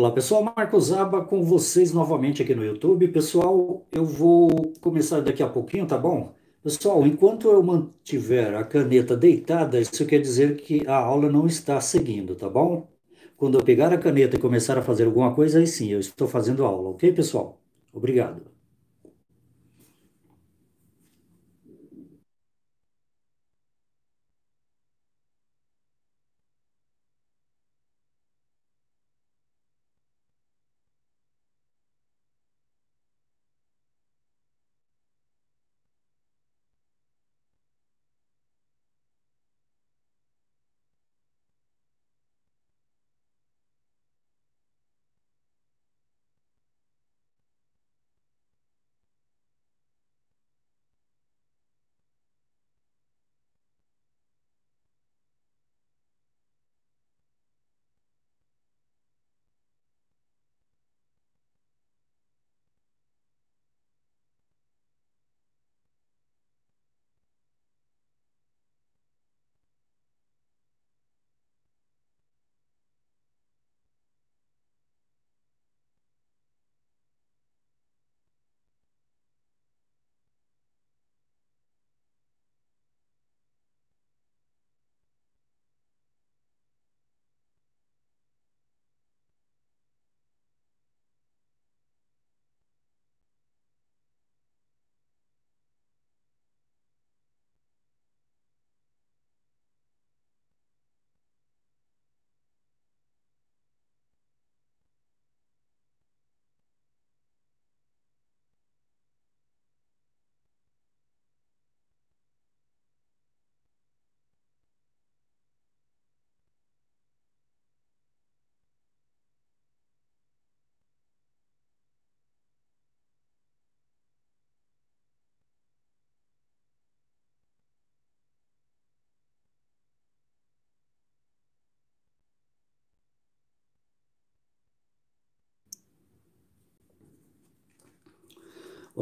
Olá pessoal, Marcos Zaba com vocês novamente aqui no YouTube. Pessoal, eu vou começar daqui a pouquinho, tá bom? Pessoal, enquanto eu mantiver a caneta deitada, isso quer dizer que a aula não está seguindo, tá bom? Quando eu pegar a caneta e começar a fazer alguma coisa, aí sim, eu estou fazendo aula, ok, pessoal? Obrigado.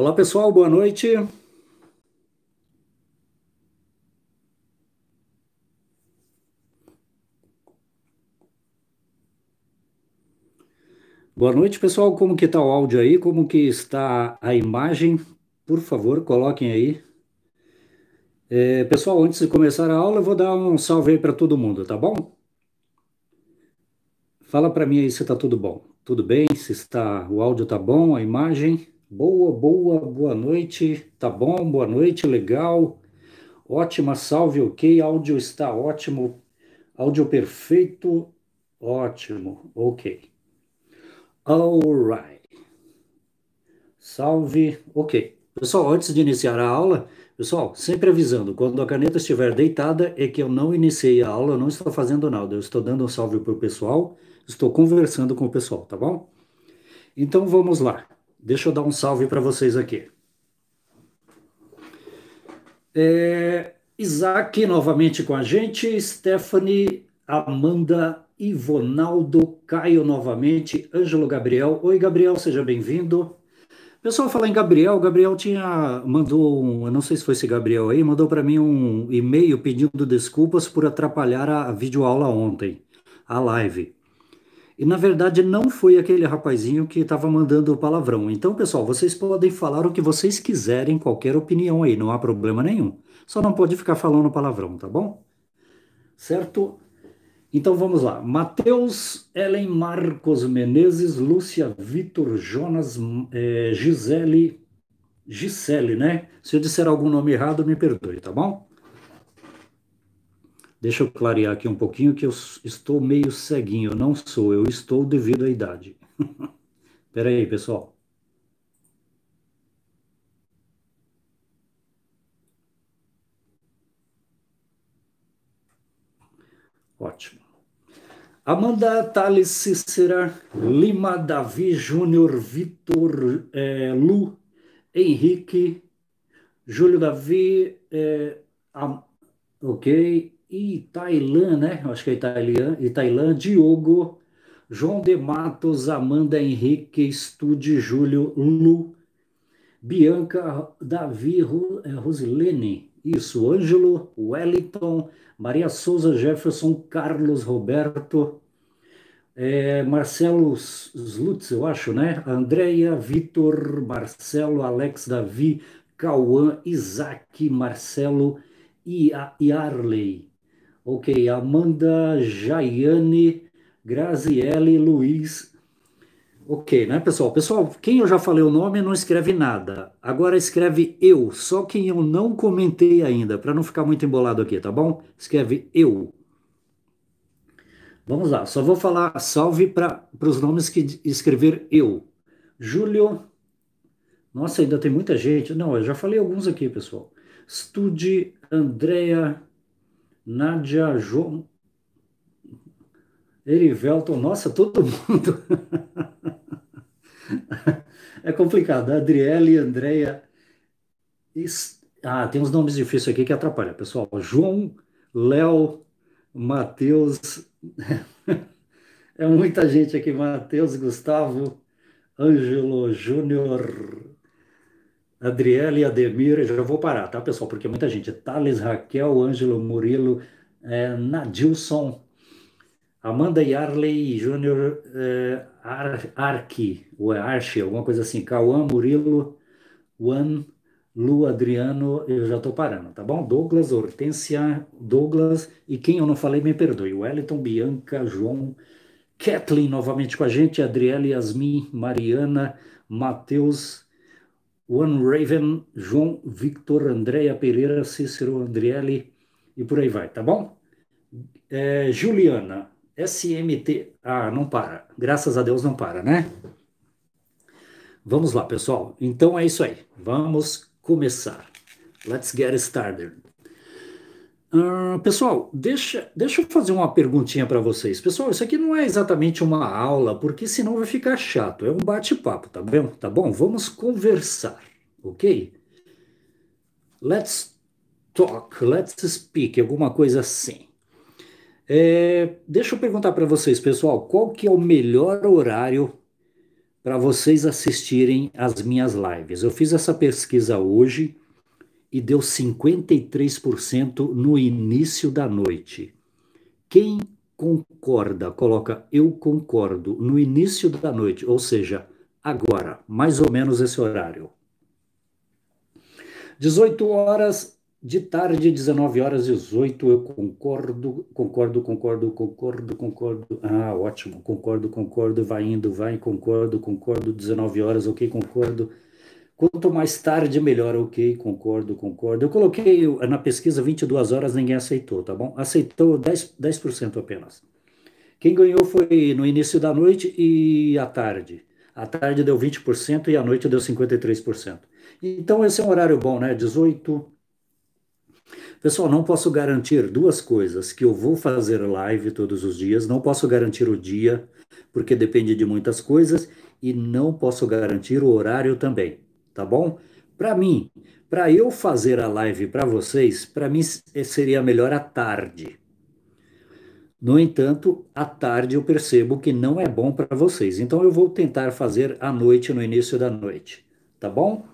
Olá, pessoal, boa noite. Boa noite, pessoal. Como que está o áudio aí? Como que está a imagem? Por favor, coloquem aí. É, pessoal, antes de começar a aula, eu vou dar um salve aí para todo mundo, tá bom? Fala para mim aí se está tudo bom. Tudo bem? Se está o áudio está bom, a imagem? Boa, boa, boa noite. Tá bom? Boa noite, legal. Ótima, salve, ok. Áudio está ótimo. Áudio perfeito. Ótimo, ok. Alright. Salve, ok. Pessoal, antes de iniciar a aula, pessoal, sempre avisando, quando a caneta estiver deitada, é que eu não iniciei a aula, não estou fazendo nada. Eu estou dando um salve para o pessoal, estou conversando com o pessoal, tá bom? Então vamos lá. Deixa eu dar um salve para vocês aqui. É, Isaac novamente com a gente, Stephanie, Amanda, Ivonaldo, Caio novamente, Ângelo Gabriel. Oi, Gabriel, seja bem-vindo. Pessoal, falar em Gabriel, Gabriel tinha mandou um, eu não sei se foi esse Gabriel aí, mandou para mim um e-mail pedindo desculpas por atrapalhar a, a videoaula ontem, a live. E na verdade não foi aquele rapazinho que estava mandando o palavrão. Então, pessoal, vocês podem falar o que vocês quiserem, qualquer opinião aí, não há problema nenhum. Só não pode ficar falando palavrão, tá bom? Certo? Então vamos lá. Matheus, Ellen Marcos Menezes, Lúcia Vitor Jonas, eh, Gisele, Gisele, né? Se eu disser algum nome errado, me perdoe, tá bom? Deixa eu clarear aqui um pouquinho que eu estou meio ceguinho, eu não sou, eu estou devido à idade. Pera aí, pessoal. Ótimo. Amanda Thales Cícera, Lima Davi Júnior, Vitor é, Lu, Henrique, Júlio Davi, é, a, ok, Itailã, né? Acho que é Itailã, Itailã, Diogo, João de Matos, Amanda Henrique, Estude, Júlio, Lu, Bianca, Davi, é, Rosilene, isso, Ângelo, Wellington, Maria Souza, Jefferson, Carlos, Roberto, é, Marcelo Slutz, eu acho, né? Andréia, Vitor, Marcelo, Alex, Davi, Cauã, Isaac, Marcelo e Arley. Ok, Amanda, Jaiane, Graziele, Luiz. Ok, né, pessoal? Pessoal, quem eu já falei o nome não escreve nada. Agora escreve eu, só quem eu não comentei ainda, para não ficar muito embolado aqui, tá bom? Escreve eu. Vamos lá, só vou falar salve para os nomes que escrever eu. Júlio. Nossa, ainda tem muita gente. Não, eu já falei alguns aqui, pessoal. Stude, Andrea, Nádia João. Erivelton, nossa, todo mundo. é complicado. Adriele, Andréia. Ah, tem uns nomes difíceis aqui que atrapalham, pessoal. João, Léo, Matheus. é muita gente aqui. Matheus, Gustavo, Ângelo, Júnior, Adriele e Ademir, já vou parar, tá, pessoal? Porque muita gente. Thales, Raquel, Ângelo, Murilo, é, Nadilson, Amanda Yarley Júnior é, Ar, ou é Arche, alguma coisa assim. Cauã, Murilo, Juan, Lu, Adriano, eu já estou parando, tá bom? Douglas, Hortência, Douglas, e quem eu não falei, me perdoe. Wellington, Bianca, João, Kathleen novamente com a gente, Adriele, Yasmin, Mariana, Matheus, One Raven, João Victor, Andréia Pereira, Cícero Andrielli e por aí vai, tá bom? É, Juliana, SMT. Ah, não para. Graças a Deus não para, né? Vamos lá, pessoal. Então é isso aí. Vamos começar. Let's get started. Uh, pessoal, deixa, deixa eu fazer uma perguntinha para vocês. Pessoal, isso aqui não é exatamente uma aula, porque senão vai ficar chato. É um bate-papo, tá bom? Tá bom? Vamos conversar, ok? Let's talk, let's speak, alguma coisa assim. É, deixa eu perguntar para vocês, pessoal, qual que é o melhor horário para vocês assistirem as minhas lives? Eu fiz essa pesquisa hoje e deu 53% no início da noite. Quem concorda, coloca eu concordo no início da noite, ou seja, agora, mais ou menos esse horário. 18 horas de tarde, 19 horas 18, eu concordo, concordo, concordo, concordo, concordo. Ah, ótimo, concordo, concordo, vai indo, vai, concordo, concordo, 19 horas, ok, concordo. Quanto mais tarde, melhor. Ok, concordo, concordo. Eu coloquei na pesquisa 22 horas, ninguém aceitou, tá bom? Aceitou 10%, 10 apenas. Quem ganhou foi no início da noite e à tarde. À tarde deu 20% e à noite deu 53%. Então, esse é um horário bom, né? 18. Pessoal, não posso garantir duas coisas: que eu vou fazer live todos os dias, não posso garantir o dia, porque depende de muitas coisas, e não posso garantir o horário também tá bom? Para mim, para eu fazer a live para vocês, para mim eh, seria melhor à tarde. No entanto, à tarde eu percebo que não é bom para vocês. Então eu vou tentar fazer à noite, no início da noite, tá bom?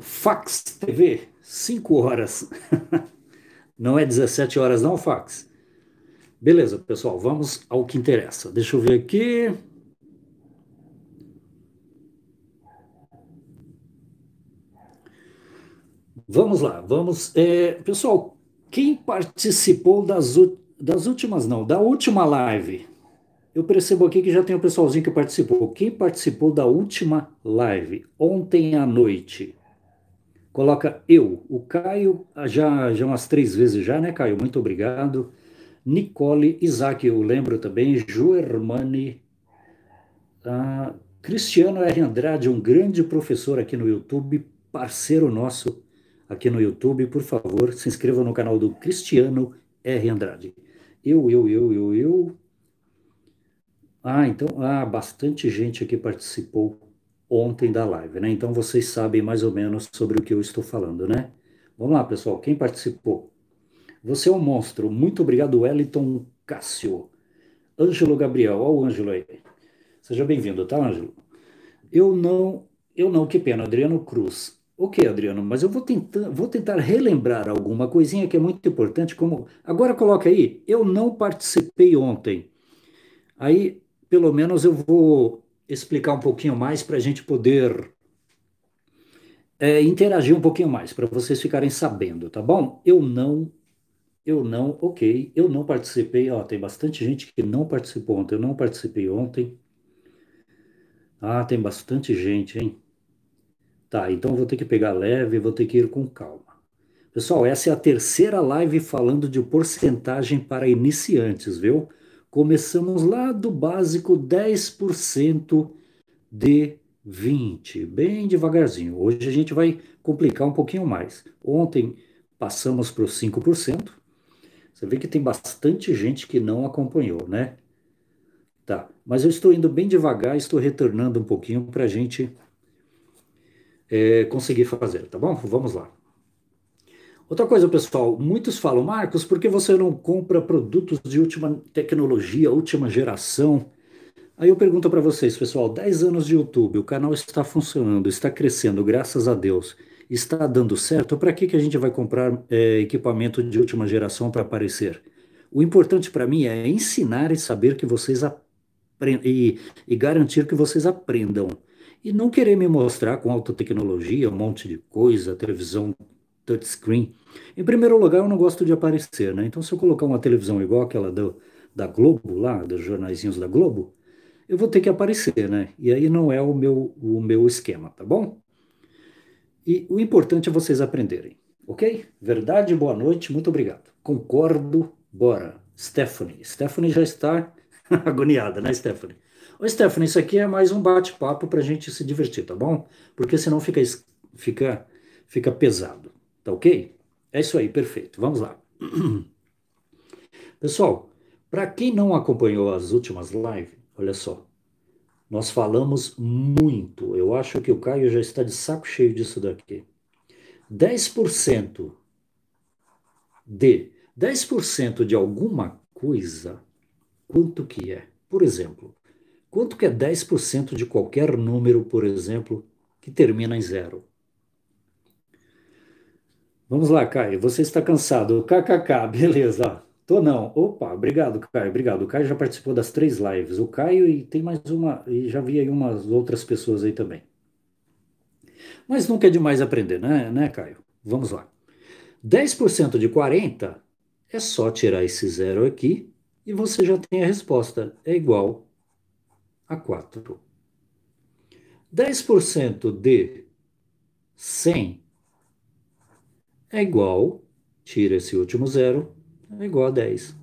Fax TV, 5 horas. não é 17 horas não, Fax. Beleza, pessoal, vamos ao que interessa. Deixa eu ver aqui. Vamos lá, vamos. É, pessoal, quem participou das, das últimas, não, da última live? Eu percebo aqui que já tem o um pessoalzinho que participou. Quem participou da última live, ontem à noite? Coloca eu, o Caio, já, já umas três vezes já, né, Caio? Muito obrigado. Nicole, Isaac, eu lembro também, Joermane, ah, Cristiano R. Andrade, um grande professor aqui no YouTube, parceiro nosso aqui no YouTube, por favor, se inscreva no canal do Cristiano R. Andrade. Eu, eu, eu, eu, eu. Ah, então, ah, bastante gente aqui participou ontem da live, né? Então vocês sabem mais ou menos sobre o que eu estou falando, né? Vamos lá, pessoal, quem participou? Você é um monstro. Muito obrigado, Wellington Cássio. Ângelo Gabriel, olha o Ângelo aí. Seja bem-vindo, tá, Ângelo? Eu não, eu não, que pena, Adriano Cruz. Ok, Adriano, mas eu vou, tenta, vou tentar relembrar alguma coisinha que é muito importante, como agora coloca aí, eu não participei ontem. Aí, pelo menos, eu vou explicar um pouquinho mais para a gente poder é, interagir um pouquinho mais, para vocês ficarem sabendo, tá bom? Eu não, eu não, ok, eu não participei, ó, tem bastante gente que não participou ontem, eu não participei ontem. Ah, tem bastante gente, hein? Tá, então vou ter que pegar leve, vou ter que ir com calma. Pessoal, essa é a terceira live falando de porcentagem para iniciantes, viu? Começamos lá do básico 10% de 20, bem devagarzinho. Hoje a gente vai complicar um pouquinho mais. Ontem passamos para os 5%. Você vê que tem bastante gente que não acompanhou, né? Tá, mas eu estou indo bem devagar, estou retornando um pouquinho para a gente é, conseguir fazer, tá bom? Vamos lá. Outra coisa, pessoal, muitos falam, Marcos, por que você não compra produtos de última tecnologia, última geração? Aí eu pergunto para vocês, pessoal, 10 anos de YouTube, o canal está funcionando, está crescendo, graças a Deus, está dando certo, para que, que a gente vai comprar é, equipamento de última geração para aparecer? O importante para mim é ensinar e saber que vocês aprendam e, e garantir que vocês aprendam e não querer me mostrar com alta tecnologia, um monte de coisa, televisão touchscreen. Em primeiro lugar, eu não gosto de aparecer, né? Então, se eu colocar uma televisão igual aquela do, da Globo lá, dos jornaizinhos da Globo, eu vou ter que aparecer, né? E aí não é o meu, o meu esquema, tá bom? E o importante é vocês aprenderem, ok? Verdade, boa noite, muito obrigado. Concordo, bora. Stephanie. Stephanie já está agoniada, né, Stephanie? Ô, Stephanie, isso aqui é mais um bate-papo para a gente se divertir, tá bom? Porque senão fica, fica, fica pesado, tá ok? É isso aí, perfeito. Vamos lá. Pessoal, para quem não acompanhou as últimas lives, olha só, nós falamos muito. Eu acho que o Caio já está de saco cheio disso daqui. 10% de 10% de alguma coisa, quanto que é? Por exemplo, Quanto que é 10% de qualquer número, por exemplo, que termina em zero? Vamos lá, Caio. Você está cansado. KKK, beleza. Tô não. Opa, obrigado, Caio. Obrigado. O Caio já participou das três lives. O Caio e tem mais uma, e já vi aí umas outras pessoas aí também. Mas nunca é demais aprender, né, né Caio? Vamos lá. 10% de 40 é só tirar esse zero aqui e você já tem a resposta. É igual a 4. 10% de 100 é igual, tira esse último zero, é igual a 10.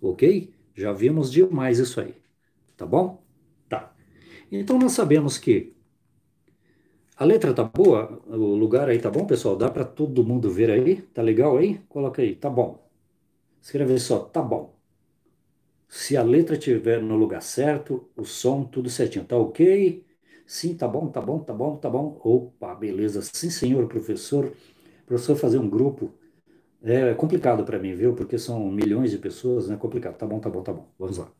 Ok? Já vimos demais isso aí. Tá bom? Tá. Então nós sabemos que a letra tá boa, o lugar aí tá bom, pessoal? Dá para todo mundo ver aí? Tá legal aí? Coloca aí, tá bom. Escreve só, tá bom. Se a letra estiver no lugar certo, o som, tudo certinho. Tá ok? Sim, tá bom, tá bom, tá bom, tá bom. Opa, beleza. Sim, senhor professor. Professor, fazer um grupo é complicado para mim, viu? Porque são milhões de pessoas, né? Complicado. Tá bom, tá bom, tá bom. Vamos lá.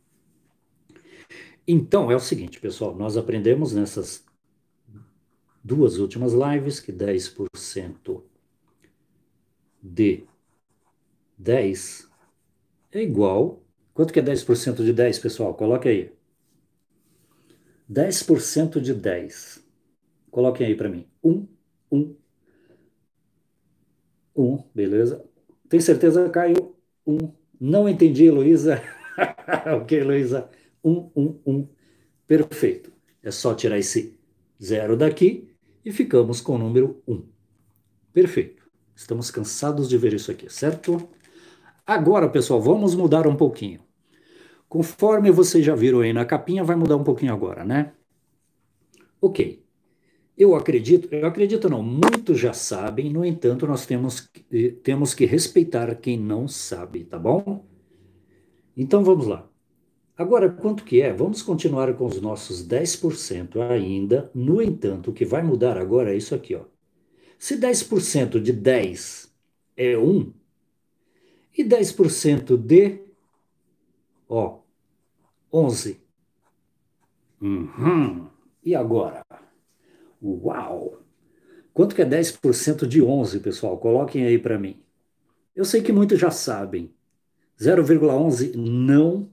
Então, é o seguinte, pessoal. Nós aprendemos nessas duas últimas lives que 10% de 10 é igual Quanto que é 10% de 10, pessoal? Coloque aí. 10% de 10. Coloquem aí para mim. 1, 1, 1, beleza. Tem certeza, Caio? 1. Não entendi, Heloísa. ok, Heloísa. 1, 1, 1. Perfeito. É só tirar esse zero daqui e ficamos com o número 1. Perfeito. Estamos cansados de ver isso aqui, certo? Agora, pessoal, vamos mudar um pouquinho. Conforme vocês já viram aí na capinha, vai mudar um pouquinho agora, né? Ok. Eu acredito, eu acredito não, muitos já sabem, no entanto, nós temos, eh, temos que respeitar quem não sabe, tá bom? Então vamos lá. Agora, quanto que é? Vamos continuar com os nossos 10% ainda. No entanto, o que vai mudar agora é isso aqui, ó. Se 10% de 10 é 1, e 10% de, ó, 11. Uhum. E agora? Uau! Quanto que é 10% de 11, pessoal? Coloquem aí para mim. Eu sei que muitos já sabem. 0,11 não.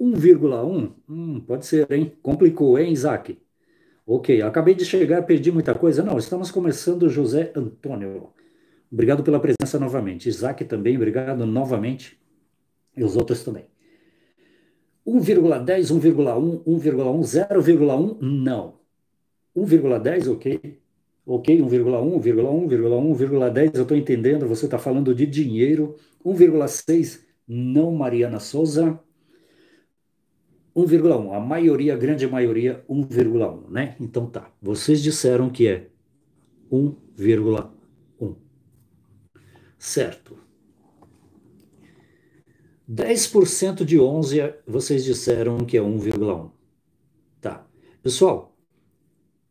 1,1? Hum, pode ser, hein? Complicou, hein, Isaac? Ok, acabei de chegar, perdi muita coisa. Não, estamos começando, José Antônio. Obrigado pela presença novamente. Isaac também, obrigado novamente. E os outros também. 1,10, 1,1, 1,1, 0,1, não. 1,10, ok. Ok, 1,1, 1,1, 1,1, 1,10, eu estou entendendo, você está falando de dinheiro. 1,6, não, Mariana Souza. 1,1, a maioria, a grande maioria, 1,1, né? Então tá, vocês disseram que é 1,1. Certo. 10% de 11 vocês disseram que é 1,1. Tá. Pessoal,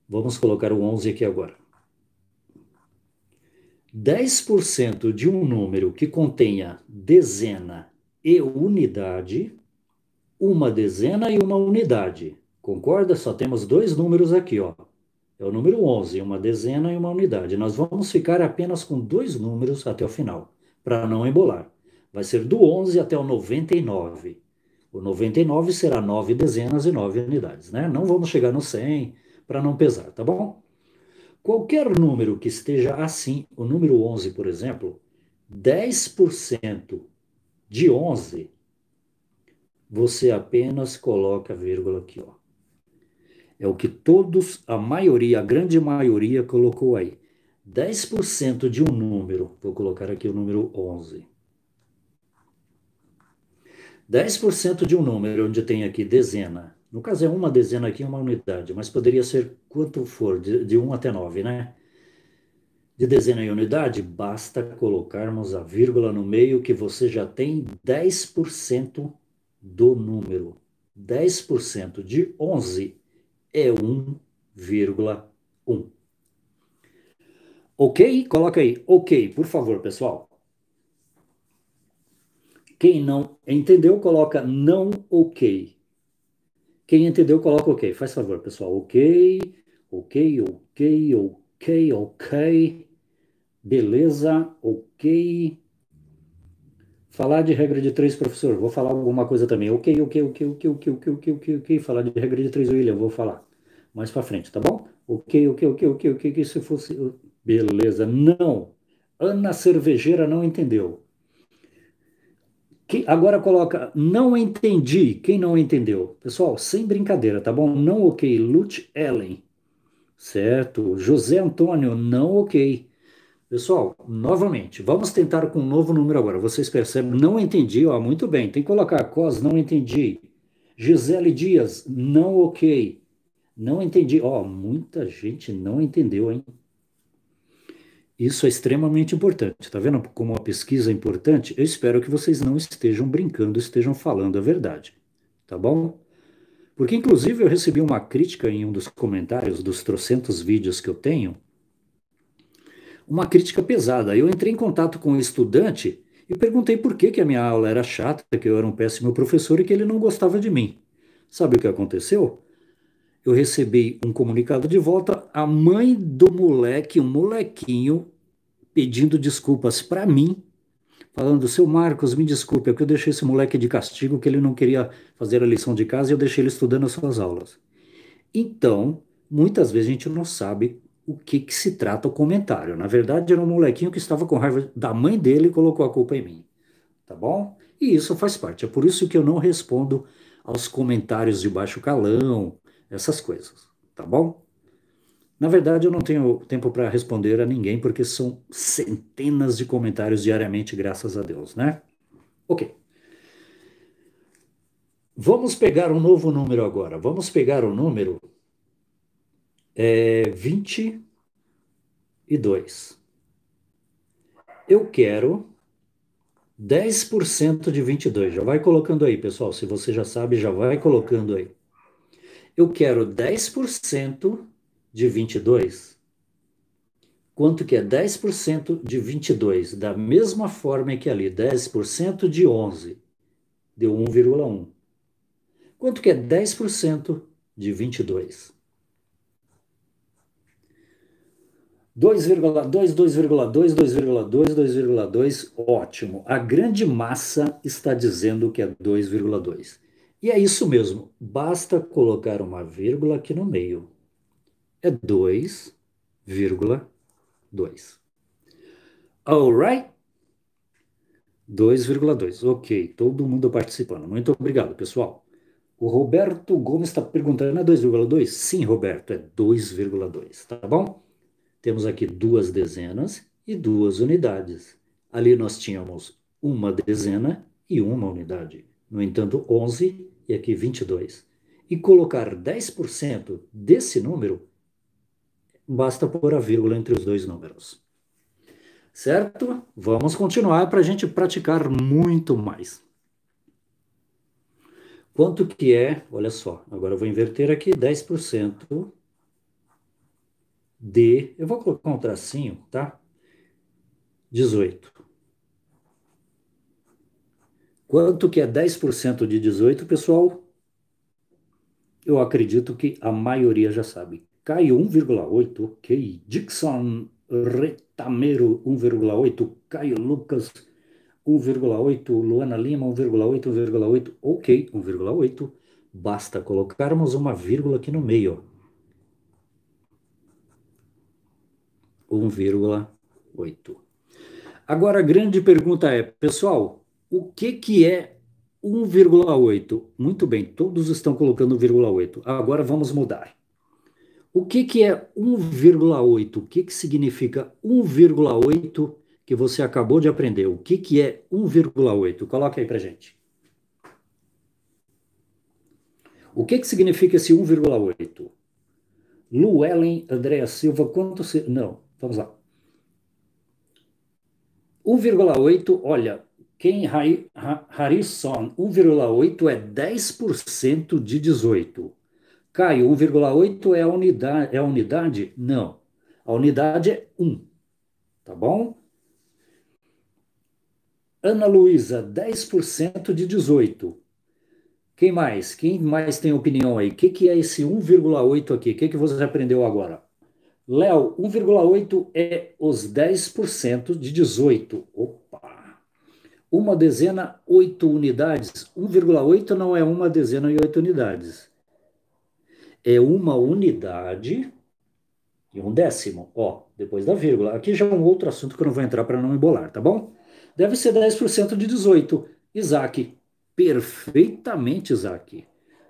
vamos colocar o 11 aqui agora. 10% de um número que contenha dezena e unidade, uma dezena e uma unidade. Concorda? Só temos dois números aqui, ó. É o número 11, uma dezena e uma unidade. Nós vamos ficar apenas com dois números até o final, para não embolar. Vai ser do 11 até o 99. O 99 será 9 dezenas e 9 unidades, né? Não vamos chegar no 100 para não pesar, tá bom? Qualquer número que esteja assim, o número 11, por exemplo, 10% de 11, você apenas coloca a vírgula aqui, ó. É o que todos, a maioria, a grande maioria colocou aí. 10% de um número, vou colocar aqui o número 11. 10% de um número, onde tem aqui dezena. No caso, é uma dezena aqui, uma unidade, mas poderia ser quanto for, de, de 1 até 9, né? De dezena e unidade, basta colocarmos a vírgula no meio que você já tem 10% do número. 10% de 11 é 1,1. Ok? Coloca aí. Ok, por favor, pessoal. Quem não entendeu, coloca não ok. Quem entendeu, coloca ok. Faz favor, pessoal. Ok, ok, ok, ok, ok. Beleza, ok. Falar de regra de três, professor. Vou falar alguma coisa também. Ok, ok, ok, ok, ok, ok, ok, ok, ok. Falar de regra de três, William, vou falar. Mais para frente, tá bom? Ok, ok, ok, ok, ok, que se fosse. Beleza, não. Ana Cervejeira não entendeu. Quem, agora coloca, não entendi. Quem não entendeu? Pessoal, sem brincadeira, tá bom? Não ok. Lute Ellen. Certo. José Antônio, não ok. Pessoal, novamente, vamos tentar com um novo número agora. Vocês percebem, não entendi, ó, muito bem. Tem que colocar COS, não entendi. Gisele Dias, não ok. Não entendi. Ó, muita gente não entendeu, hein? Isso é extremamente importante. Tá vendo como a pesquisa é importante? Eu espero que vocês não estejam brincando, estejam falando a verdade. Tá bom? Porque, inclusive, eu recebi uma crítica em um dos comentários dos trocentos vídeos que eu tenho. Uma crítica pesada. Eu entrei em contato com um estudante e perguntei por que, que a minha aula era chata, que eu era um péssimo professor e que ele não gostava de mim. Sabe o que aconteceu? eu recebi um comunicado de volta, a mãe do moleque, um molequinho, pedindo desculpas para mim, falando: seu Marcos, me desculpe, é que eu deixei esse moleque de castigo, que ele não queria fazer a lição de casa e eu deixei ele estudando as suas aulas. Então, muitas vezes a gente não sabe o que, que se trata o comentário. Na verdade, era um molequinho que estava com raiva da mãe dele e colocou a culpa em mim. Tá bom? E isso faz parte. É por isso que eu não respondo aos comentários de baixo calão, essas coisas, tá bom? Na verdade, eu não tenho tempo para responder a ninguém, porque são centenas de comentários diariamente, graças a Deus, né? Ok. Vamos pegar um novo número agora. Vamos pegar o número é, 22. Eu quero 10% de 22. Já vai colocando aí, pessoal. Se você já sabe, já vai colocando aí. Eu quero 10% de 22. Quanto que é 10% de 22? Da mesma forma que ali, 10% de 11. Deu 1,1. Quanto que é 10% de 22? 2,2, 2,2, 2,2, 2,2, ótimo. A grande massa está dizendo que é 2,2. E é isso mesmo, basta colocar uma vírgula aqui no meio. É 2,2. Alright? 2,2. Ok, todo mundo participando. Muito obrigado, pessoal. O Roberto Gomes está perguntando: é 2,2? Sim, Roberto, é 2,2, tá bom? Temos aqui duas dezenas e duas unidades. Ali nós tínhamos uma dezena e uma unidade. No entanto, 11 e aqui 22, e colocar 10% desse número, basta pôr a vírgula entre os dois números. Certo? Vamos continuar para a gente praticar muito mais. Quanto que é? Olha só, agora eu vou inverter aqui 10% de. Eu vou colocar um tracinho, tá? 18. Quanto que é 10% de 18, pessoal? Eu acredito que a maioria já sabe. Cai 1,8, ok. Dixon Retameiro 1,8. Caio Lucas, 1,8. Luana Lima, 1,8, 1,8. Ok, 1,8. Basta colocarmos uma vírgula aqui no meio. 1,8. Agora, a grande pergunta é, pessoal, o que, que é 1,8? Muito bem, todos estão colocando 1,8. Agora vamos mudar. O que, que é 1,8? O que, que significa 1,8 que você acabou de aprender? O que, que é 1,8? Coloca aí para gente. O que, que significa esse 1,8? Luellen Andréa Silva, quanto... Se... Não, vamos lá. 1,8, olha, Ken Harrison, 1,8 é 10% de 18. Caio, 1,8 é a unidade? É a unidade? Não. A unidade é 1. Tá bom? Ana Luísa, 10% de 18. Quem mais? Quem mais tem opinião aí? O que, que é esse 1,8 aqui? O que, que você aprendeu agora? Léo, 1,8 é os 10% de 18. Opa! uma dezena, oito unidades. 1,8 não é uma dezena e oito unidades. É uma unidade e um décimo, ó, depois da vírgula. Aqui já é um outro assunto que eu não vou entrar para não embolar, tá bom? Deve ser 10% de 18. Isaac, perfeitamente, Isaac.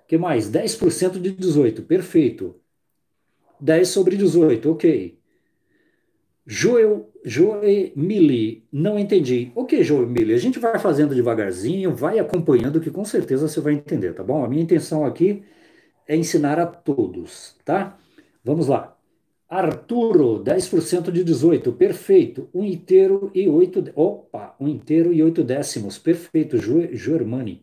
O que mais? 10% de 18, perfeito. 10 sobre 18, ok. Joel Joey Mili, não entendi. O que, Joey Mili? A gente vai fazendo devagarzinho, vai acompanhando, que com certeza você vai entender, tá bom? A minha intenção aqui é ensinar a todos, tá? Vamos lá. Arturo, 10% de 18, perfeito. um inteiro e oito. Opa, um inteiro e oito décimos, perfeito. Jo, Germani,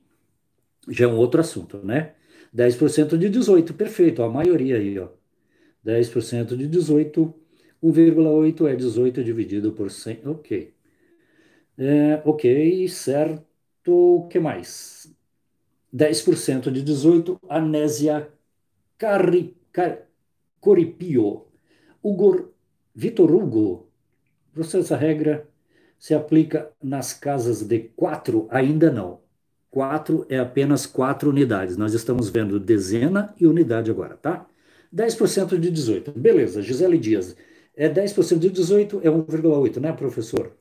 já é um outro assunto, né? 10% de 18, perfeito. A maioria aí, ó. 10% de 18, 1,8 é 18 dividido por 100. Ok. É, ok, certo. O que mais? 10% de 18, Anésia Carri, Car, Coripio. Ugor, Vitor Hugo. Professor, essa regra se aplica nas casas de 4? Ainda não. 4 é apenas 4 unidades. Nós estamos vendo dezena e unidade agora, tá? 10% de 18. Beleza, Gisele Dias. É 10% de 18 é 1,8, né, professor?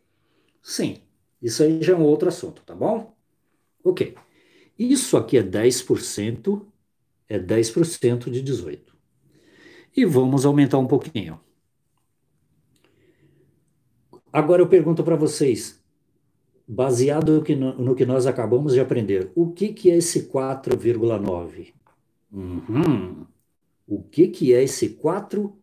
Sim, isso aí já é um outro assunto, tá bom? Ok. Isso aqui é 10%, é 10% de 18. E vamos aumentar um pouquinho. Agora eu pergunto para vocês, baseado no que, no que, nós acabamos de aprender, o que, que é esse 4,9? Uhum. O que, que é esse 4,9?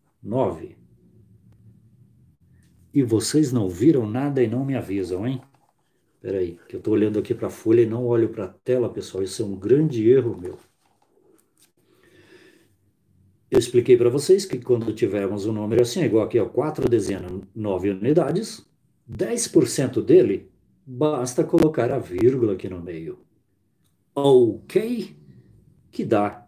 9. E vocês não viram nada e não me avisam, hein? Peraí, que eu estou olhando aqui para a folha e não olho para a tela, pessoal. Isso é um grande erro meu. Eu expliquei para vocês que quando tivermos um número assim, igual aqui, ó, quatro dezenas, nove unidades, 10% dele basta colocar a vírgula aqui no meio. Ok? Que dá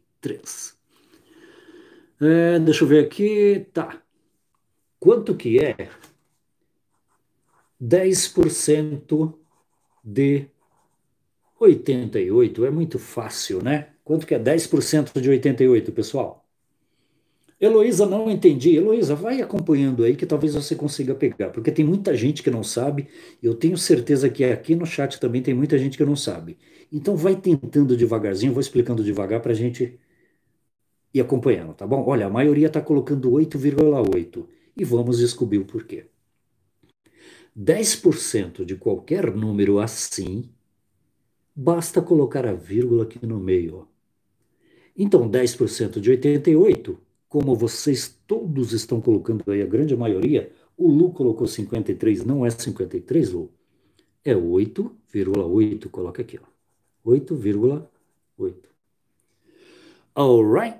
3. É, ah, deixa eu ver aqui. Tá. Quanto que é 10% de 88? É muito fácil, né? Quanto que é 10% de 88, pessoal? Heloísa, não entendi. Heloísa, vai acompanhando aí que talvez você consiga pegar, porque tem muita gente que não sabe. Eu tenho certeza que aqui no chat também tem muita gente que não sabe. Então vai tentando devagarzinho, vou explicando devagar para a gente e acompanhando, tá bom? Olha, a maioria está colocando 8,8 e vamos descobrir o porquê. 10% de qualquer número assim, basta colocar a vírgula aqui no meio. Ó. Então, 10% de 88, como vocês todos estão colocando aí, a grande maioria, o Lu colocou 53, não é 53, Lu. É 8,8, coloca aqui, ó. 8,8. All right?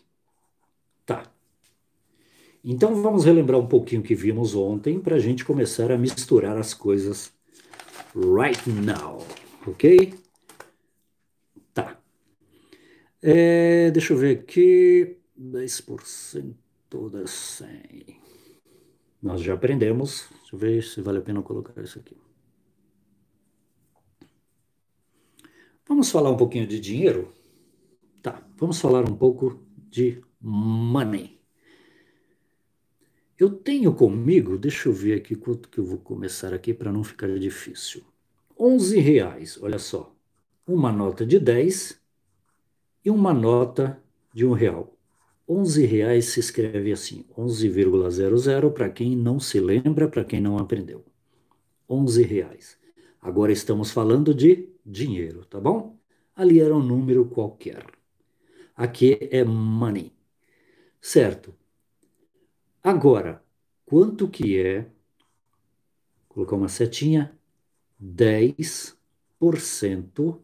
Então vamos relembrar um pouquinho o que vimos ontem para a gente começar a misturar as coisas right now, ok? Tá. É, deixa eu ver aqui. 10% da 100. Nós já aprendemos. Deixa eu ver se vale a pena colocar isso aqui. Vamos falar um pouquinho de dinheiro? Tá, vamos falar um pouco de money. Eu tenho comigo, deixa eu ver aqui quanto que eu vou começar aqui para não ficar difícil. 11 reais, olha só. Uma nota de 10 e uma nota de um real. 11 reais se escreve assim, 11,00 para quem não se lembra, para quem não aprendeu. 11 reais. Agora estamos falando de dinheiro, tá bom? Ali era um número qualquer. Aqui é money, certo? Agora, quanto que é, vou colocar uma setinha, 10%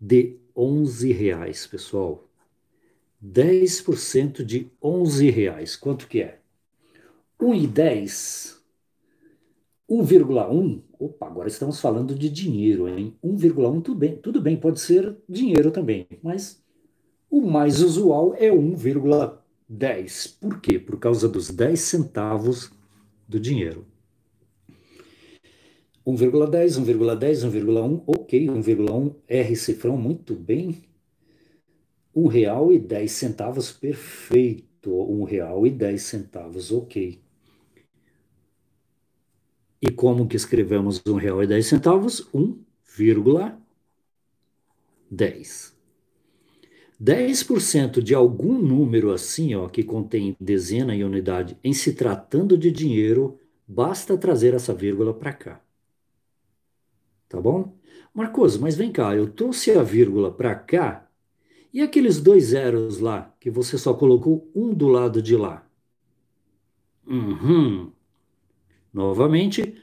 de 11 reais, pessoal. 10% de 11 reais, quanto que é? 1,10, 1,1, opa, agora estamos falando de dinheiro, hein? 1,1 tudo bem, tudo bem, pode ser dinheiro também, mas o mais usual é 1,1 10. Por quê? Por causa dos 10 centavos do dinheiro. 1,10, 1,10, 1,1, ok, 1,1 R cifrão, muito bem. Um real e 10 centavos, perfeito. Um real e 10 centavos, ok. E como que escrevemos um real e 10 centavos? 1,10. 10% de algum número assim, ó, que contém dezena e unidade, em se tratando de dinheiro, basta trazer essa vírgula para cá. Tá bom? Marcos, mas vem cá, eu trouxe a vírgula para cá, e aqueles dois zeros lá, que você só colocou um do lado de lá? Uhum. Novamente,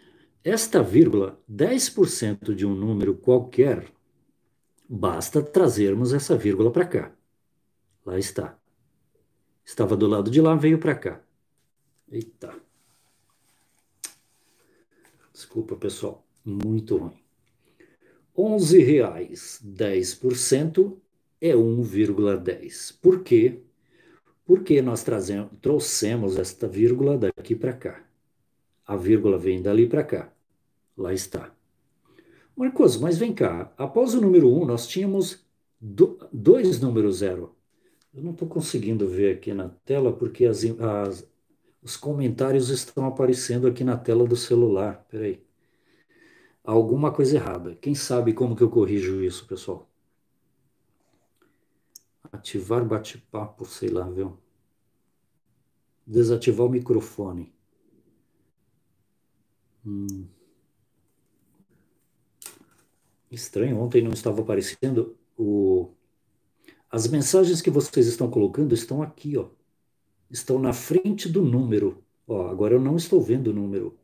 esta vírgula, 10% de um número qualquer, Basta trazermos essa vírgula para cá. Lá está. Estava do lado de lá, veio para cá. Eita. Desculpa, pessoal. Muito ruim. R$ 11,10% é 1,10. Por quê? Porque nós trazemos, trouxemos esta vírgula daqui para cá. A vírgula vem dali para cá. Lá está. Marcos, mas vem cá, após o número 1, um, nós tínhamos do, dois números zero. Eu não estou conseguindo ver aqui na tela, porque as, as, os comentários estão aparecendo aqui na tela do celular. Peraí. Alguma coisa errada. Quem sabe como que eu corrijo isso, pessoal? Ativar bate-papo, sei lá, viu? Desativar o microfone. Hum. Estranho, ontem não estava aparecendo o. As mensagens que vocês estão colocando estão aqui, ó. Estão na frente do número. Ó, agora eu não estou vendo o número.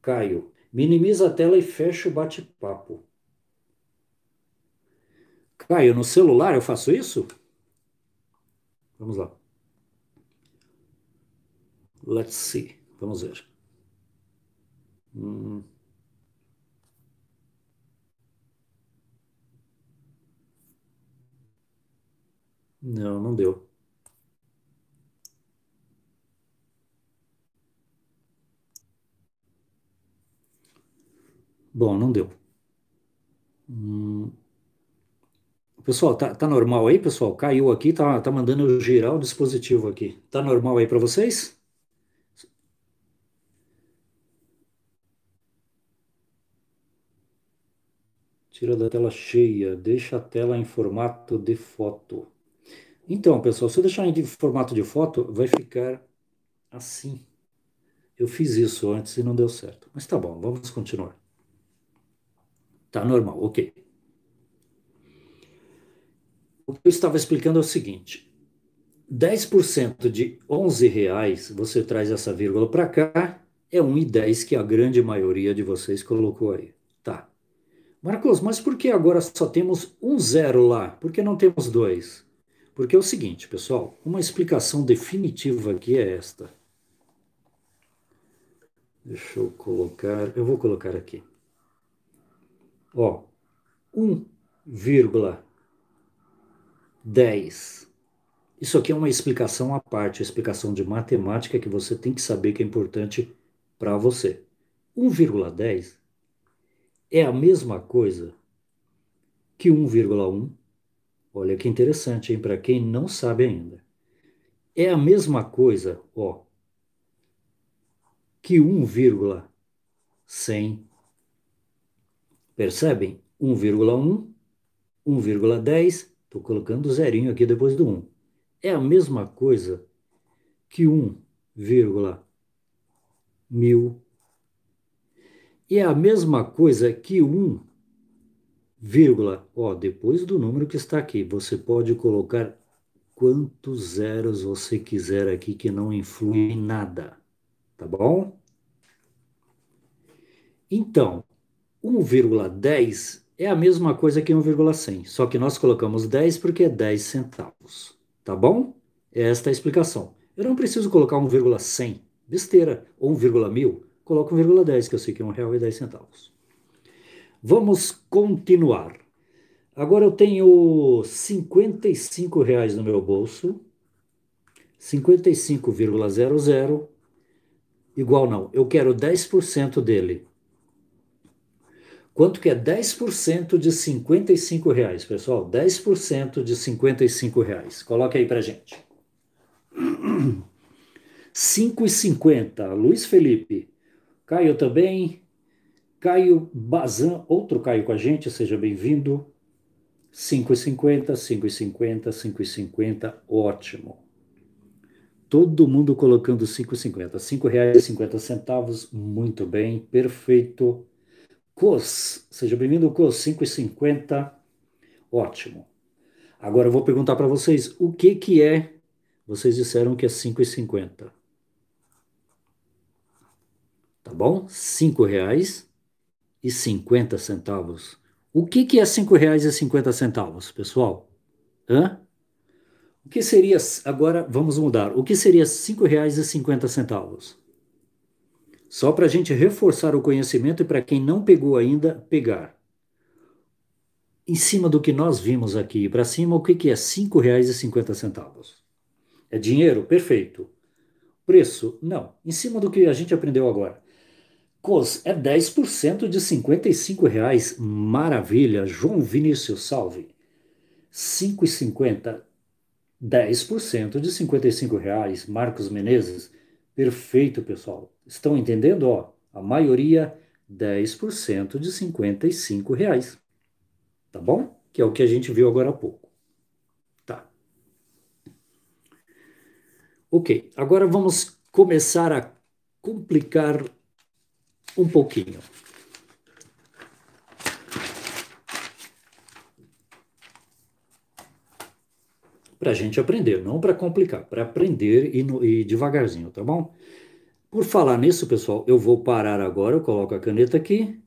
Caio, minimiza a tela e fecha o bate-papo. Caio, no celular eu faço isso? Vamos lá. Let's see. Vamos ver. Hum. Não, não deu. Bom, não deu. Hum. Pessoal, tá, tá normal aí, pessoal? Caiu aqui, tá, tá mandando eu girar o dispositivo aqui. Tá normal aí para vocês? Tira da tela cheia, deixa a tela em formato de foto. Então, pessoal, se eu deixar em formato de foto, vai ficar assim. Eu fiz isso antes e não deu certo. Mas tá bom, vamos continuar. Tá normal, ok. O que eu estava explicando é o seguinte: 10% de 11 reais, você traz essa vírgula para cá, é 1,10 que a grande maioria de vocês colocou aí. Tá. Marcos, mas por que agora só temos um zero lá? Por que não temos dois? Porque é o seguinte, pessoal, uma explicação definitiva aqui é esta. Deixa eu colocar, eu vou colocar aqui. Ó, 1,10. Isso aqui é uma explicação à parte, explicação de matemática que você tem que saber que é importante para você. 1,10 é a mesma coisa que 1,1 Olha que interessante, hein? Para quem não sabe ainda. É a mesma coisa, ó, que 1,100. Percebem? 1,1, 1,10, estou colocando o zerinho aqui depois do 1. É a mesma coisa que 1, mil. E é a mesma coisa que 1, vírgula, ó, depois do número que está aqui, você pode colocar quantos zeros você quiser aqui que não influi em nada, tá bom? Então, 1,10 é a mesma coisa que 1,100, só que nós colocamos 10 porque é 10 centavos, tá bom? É esta é a explicação. Eu não preciso colocar 1,100, besteira, ou 1,1000, coloco 1,10, que eu sei que é R$ centavos. Vamos continuar. Agora eu tenho 55 reais no meu bolso. 55,00 igual não. Eu quero 10% dele. Quanto que é 10% de 55 reais, pessoal? 10% de 55 reais. Coloque aí pra gente. 5,50. Luiz Felipe. Caio também. Caio Bazan, outro Caio com a gente, seja bem-vindo. 5,50, 5,50, 5,50, ótimo. Todo mundo colocando 5,50. R$ 5,50, muito bem, perfeito. Cos, seja bem-vindo, Cos, 5,50, ótimo. Agora eu vou perguntar para vocês, o que que é? Vocês disseram que é 5,50. Tá bom? 5 reais e 50 centavos. O que, que é R$ 5,50, pessoal? Hã? O que seria, agora vamos mudar, o que seria R$ 5,50? Só para a gente reforçar o conhecimento e para quem não pegou ainda, pegar. Em cima do que nós vimos aqui para cima, o que, que é R$ 5,50? É dinheiro? Perfeito. Preço? Não. Em cima do que a gente aprendeu agora. Cos, é 10% de 55 reais. Maravilha. João Vinícius, salve. 5,50. 10% de 55 reais. Marcos Menezes. Perfeito, pessoal. Estão entendendo? Ó, a maioria 10% de 55 reais. Tá bom? Que é o que a gente viu agora há pouco. Tá. Ok, agora vamos começar a complicar um pouquinho. Para a gente aprender, não para complicar, para aprender e, no, e devagarzinho, tá bom? Por falar nisso, pessoal, eu vou parar agora, eu coloco a caneta aqui,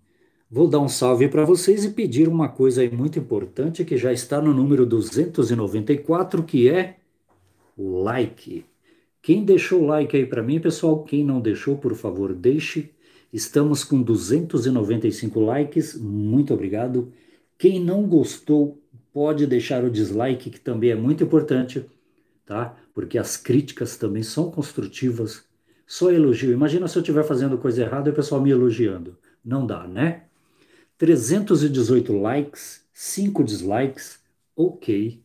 vou dar um salve para vocês e pedir uma coisa aí muito importante que já está no número 294, que é o like. Quem deixou o like aí para mim, pessoal? Quem não deixou, por favor, deixe Estamos com 295 likes, muito obrigado. Quem não gostou, pode deixar o dislike, que também é muito importante, tá? Porque as críticas também são construtivas. Só elogio. Imagina se eu estiver fazendo coisa errada e o pessoal me elogiando. Não dá, né? 318 likes, 5 dislikes, ok.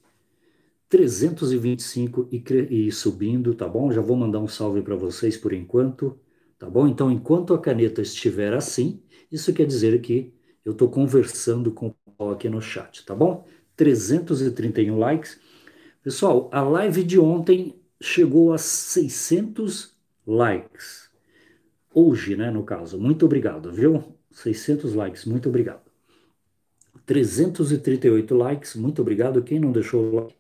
325 e, e subindo, tá bom? Já vou mandar um salve para vocês por enquanto. Tá bom? Então, enquanto a caneta estiver assim, isso quer dizer que eu estou conversando com o aqui no chat, tá bom? 331 likes. Pessoal, a live de ontem chegou a 600 likes. Hoje, né, no caso. Muito obrigado, viu? 600 likes, muito obrigado. 338 likes, muito obrigado. Quem não deixou o like,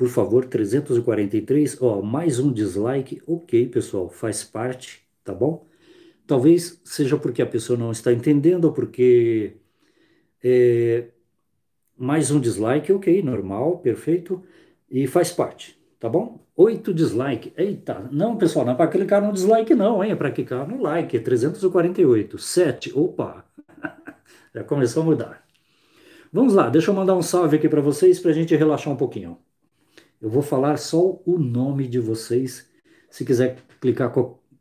por favor, 343, ó, mais um dislike. Ok, pessoal, faz parte, tá bom? Talvez seja porque a pessoa não está entendendo, ou porque é, mais um dislike, ok, normal, perfeito, e faz parte, tá bom? Oito dislike, eita, não pessoal, não é para clicar no dislike não, hein, é para clicar no like, é 348, sete, opa, já começou a mudar. Vamos lá, deixa eu mandar um salve aqui para vocês para a gente relaxar um pouquinho. Eu vou falar só o nome de vocês. Se quiser clicar,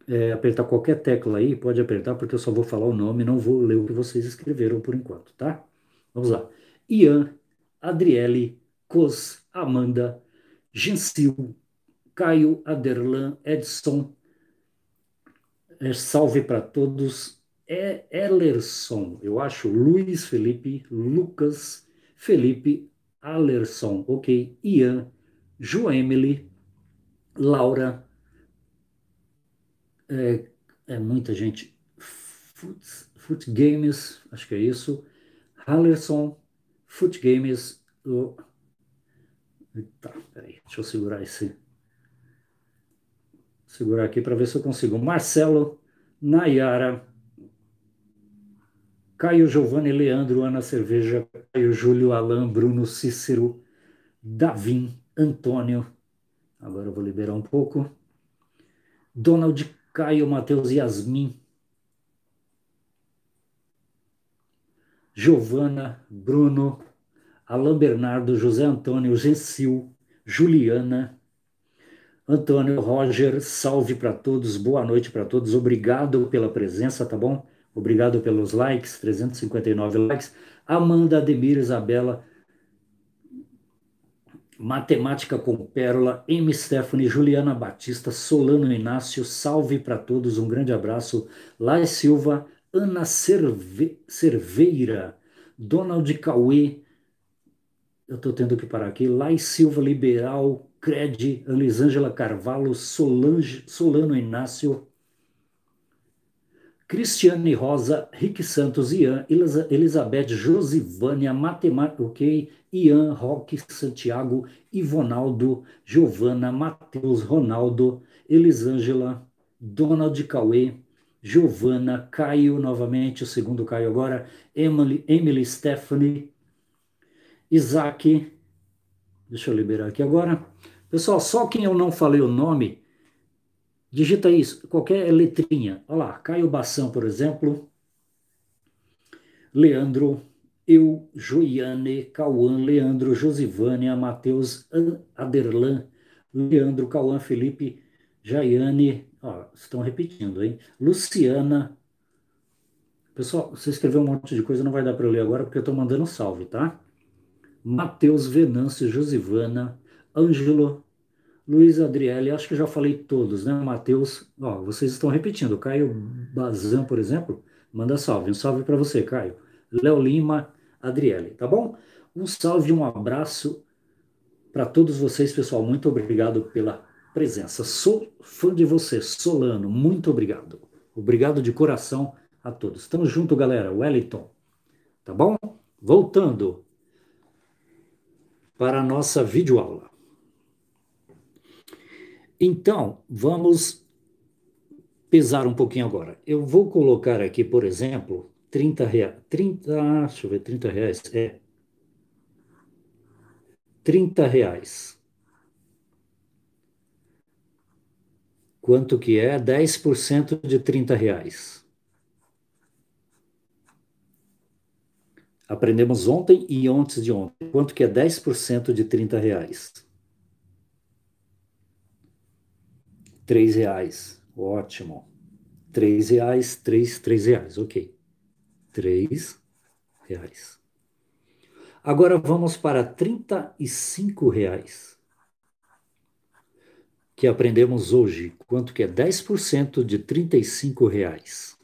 é, apertar qualquer tecla aí, pode apertar, porque eu só vou falar o nome, não vou ler o que vocês escreveram por enquanto, tá? Vamos lá. Ian, Adriele, Cos, Amanda, Gensil, Caio, Aderlan, Edson. É, salve para todos. É Ellerson, eu acho, Luiz Felipe, Lucas, Felipe, Alerson, ok, Ian, Jo Emily, Laura, é, é muita gente, Foot, Foot Games, acho que é isso, Hallerson, Foot Games, tá, peraí, deixa eu segurar esse, segurar aqui para ver se eu consigo, Marcelo, Nayara, Caio Giovanni, Leandro, Ana Cerveja, Caio Júlio, Alain, Bruno, Cícero, Davim, Antônio. Agora eu vou liberar um pouco. Donald, Caio, Matheus, Yasmin. Giovana, Bruno, Alain Bernardo, José Antônio, Gessil, Juliana, Antônio, Roger, salve para todos, boa noite para todos, obrigado pela presença, tá bom? Obrigado pelos likes, 359 likes. Amanda, Ademir, Isabela, Matemática com Pérola, M. Stephanie, Juliana Batista, Solano Inácio, salve para todos, um grande abraço. Lai Silva, Ana Cerve... Cerveira, Donald Cauê, eu estou tendo que parar aqui, Lai Silva Liberal, Cred, Elisângela Carvalho, Solange, Solano Inácio, Cristiane Rosa, Rick Santos, Ian, Elizabeth, Josivânia, Matemática, Ian, Roque, Santiago, Ivonaldo, Giovana, Matheus, Ronaldo, Elisângela, Donald Cauê, Giovana, Caio, novamente, o segundo Caio agora, Emily, Emily Stephanie, Isaac, deixa eu liberar aqui agora. Pessoal, só quem eu não falei o nome, Digita isso, qualquer letrinha. Olha lá, Caio Bassan, por exemplo. Leandro, eu, Joiane, Cauã, Leandro, Josivânia, Matheus, Aderlan, Leandro, Cauã, Felipe, Jaiane, ó, estão repetindo, hein? Luciana. Pessoal, você escreveu um monte de coisa, não vai dar para ler agora, porque eu estou mandando um salve, tá? Matheus, Venâncio, Josivana, Ângelo, Luiz Adriele, acho que já falei todos, né? Matheus, ó, vocês estão repetindo. Caio Bazan, por exemplo, manda salve. Um salve para você, Caio. Léo Lima, Adriele, tá bom? Um salve, um abraço para todos vocês, pessoal. Muito obrigado pela presença. Sou fã de você, Solano. Muito obrigado. Obrigado de coração a todos. Tamo junto, galera. Wellington. Tá bom? Voltando para a nossa videoaula. Então, vamos pesar um pouquinho agora. Eu vou colocar aqui, por exemplo, 30 reais. 30, deixa eu ver, 30 reais. É. 30 reais. Quanto que é? 10% de 30 reais. Aprendemos ontem e antes de ontem. Quanto que é 10% de 30 reais? três reais. Ótimo. Três reais, três, três reais. Ok. Três reais. Agora vamos para trinta e cinco reais. Que aprendemos hoje. Quanto que é? 10% de trinta e cinco reais.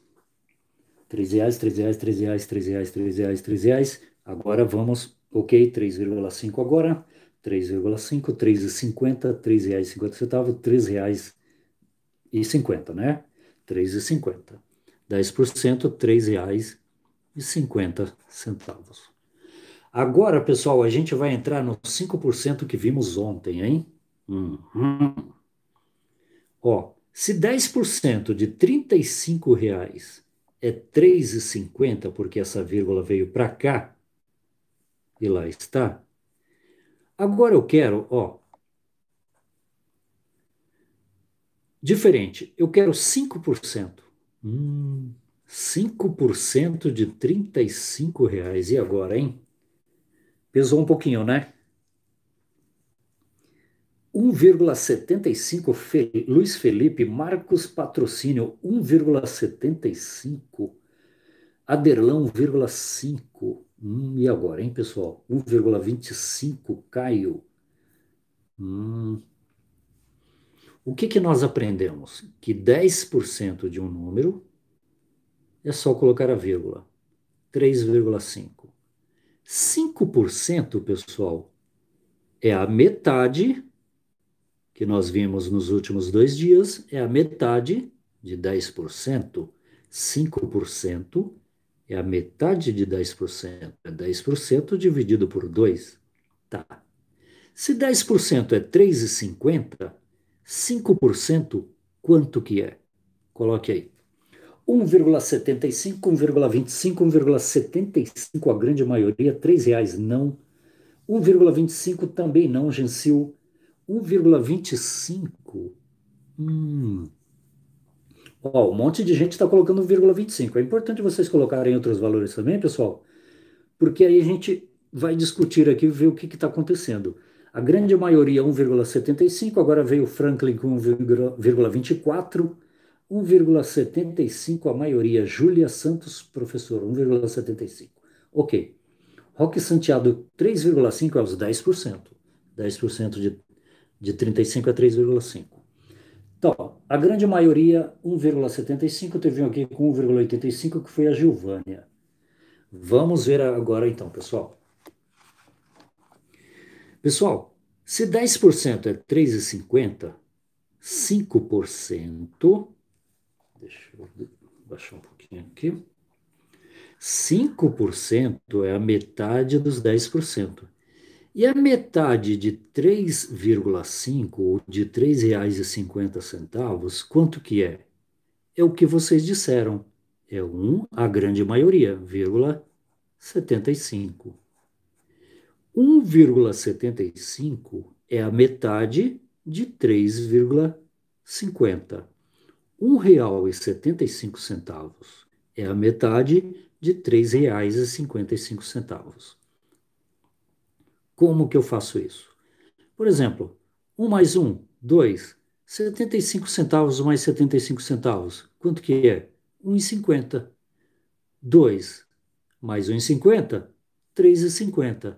Três reais, três reais, três reais, três reais, três reais, três reais. Agora vamos, ok, 3,5 agora. 3,5, 3,50, R$ 3,50, R$ reais né? e 50, né? 3,50. 10%, R$ 3,50. Agora, pessoal, a gente vai entrar no 5% que vimos ontem, hein? Uhum. Ó, se 10% de R$ reais é 3,50, porque essa vírgula veio para cá, e lá está. Agora eu quero, ó, Diferente, eu quero 5%. Hum, 5% de 35 reais. E agora, hein? Pesou um pouquinho, né? 1,75 Fe, Luiz Felipe, Marcos Patrocínio, 1,75. Aderlão, 1,5. Hum, e agora, hein, pessoal? 1,25 Caio. Hum, o que, que nós aprendemos? Que 10% de um número é só colocar a vírgula, 3,5. 5%, pessoal, é a metade que nós vimos nos últimos dois dias, é a metade de 10%. 5% é a metade de 10%. É 10% dividido por 2. Tá. Se 10% é 3,50, 5%, quanto que é? Coloque aí. 1,75, 1,25, 1,75, a grande maioria, R$ reais não. 1,25 também não, Gensil. 1,25. Hum. Ó, um monte de gente está colocando 1,25. É importante vocês colocarem outros valores também, pessoal, porque aí a gente vai discutir aqui ver o que está acontecendo. A grande maioria 1,75, agora veio Franklin com 1,24, 1,75 a maioria, Júlia Santos, professor, 1,75. Ok. Roque Santiago, 3,5 aos 10%. 10% de, de 35 a 3,5. Então, a grande maioria, 1,75, teve um aqui com 1,85, que foi a Gilvânia. Vamos ver agora então, pessoal. Pessoal, se 10% é 3,50, 5%, deixa eu baixar um pouquinho aqui, 5% é a metade dos 10%. E a metade de 3,5 ou de R$ 3,50, quanto que é? É o que vocês disseram. É 1, um, a grande maioria, vírgula 75. 1,75 é a metade de 3,50. R$ 1,75 é a metade de R$ 3,55. Como que eu faço isso? Por exemplo, 1 mais 1, 2, 75 centavos mais 75 centavos, quanto que é? 1,50. 2 mais 1,50, 3,50.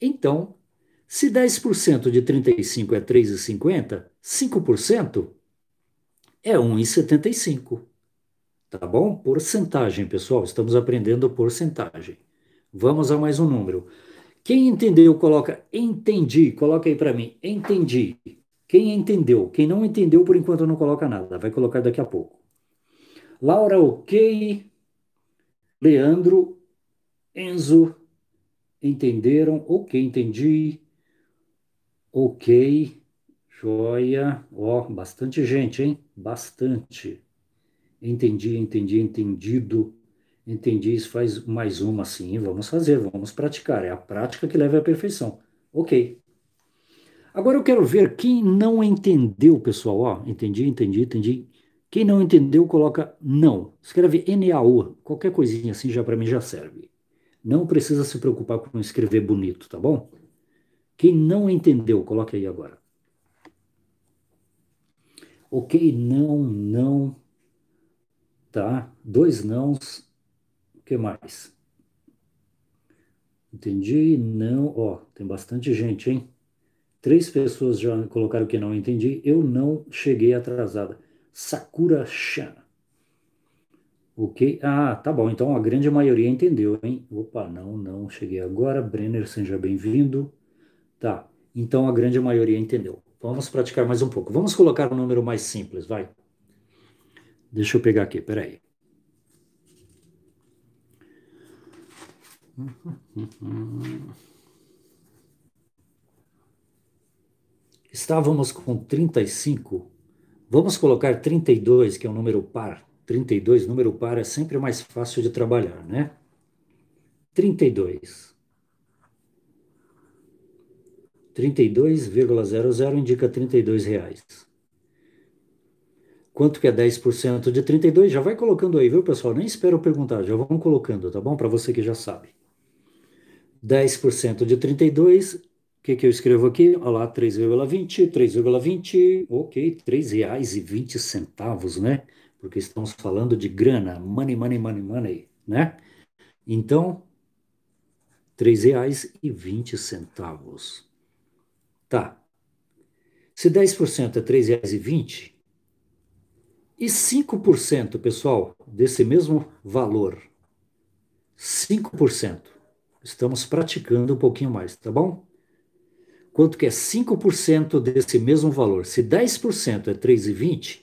Então, se 10% de 35 é 3,50, 5% é 1,75. Tá bom? Porcentagem, pessoal. Estamos aprendendo porcentagem. Vamos a mais um número. Quem entendeu, coloca entendi. Coloca aí para mim. Entendi. Quem entendeu? Quem não entendeu, por enquanto não coloca nada. Vai colocar daqui a pouco. Laura, ok. Leandro, Enzo, entenderam, ok, entendi, ok, joia, ó, oh, bastante gente, hein? Bastante. Entendi, entendi, entendido, entendi, isso faz mais uma assim, vamos fazer, vamos praticar, é a prática que leva à perfeição, ok. Agora eu quero ver quem não entendeu, pessoal, ó, oh, entendi, entendi, entendi. Quem não entendeu, coloca não. Escreve u qualquer coisinha assim já para mim já serve. Não precisa se preocupar com escrever bonito, tá bom? Quem não entendeu, coloque aí agora. Ok, não, não. Tá? Dois nãos. O que mais? Entendi, não. Ó, tem bastante gente, hein? Três pessoas já colocaram que não entendi. Eu não cheguei atrasada. Sakura Chan. Ok? Ah, tá bom. Então a grande maioria entendeu, hein? Opa, não, não cheguei agora. Brenner, seja bem-vindo. Tá. Então a grande maioria entendeu. Então, vamos praticar mais um pouco. Vamos colocar um número mais simples, vai. Deixa eu pegar aqui, peraí. Estávamos com 35. Vamos colocar 32, que é um número par. 32, número par, é sempre mais fácil de trabalhar, né? 32. 32,00 indica 32 reais. Quanto que é 10% de 32? Já vai colocando aí, viu, pessoal? Nem espero perguntar, já vão colocando, tá bom? Para você que já sabe. 10% de 32, o que, que eu escrevo aqui? Olha lá, 3,20, 3,20, ok, R$ 3,20, né? porque estamos falando de grana, money, money, money, money, né? Então, R$ 3,20. Tá. Se 10% é R$ 3,20, e 5%, pessoal, desse mesmo valor, 5%. Estamos praticando um pouquinho mais, tá bom? Quanto que é 5% desse mesmo valor? Se 10% é 3,20,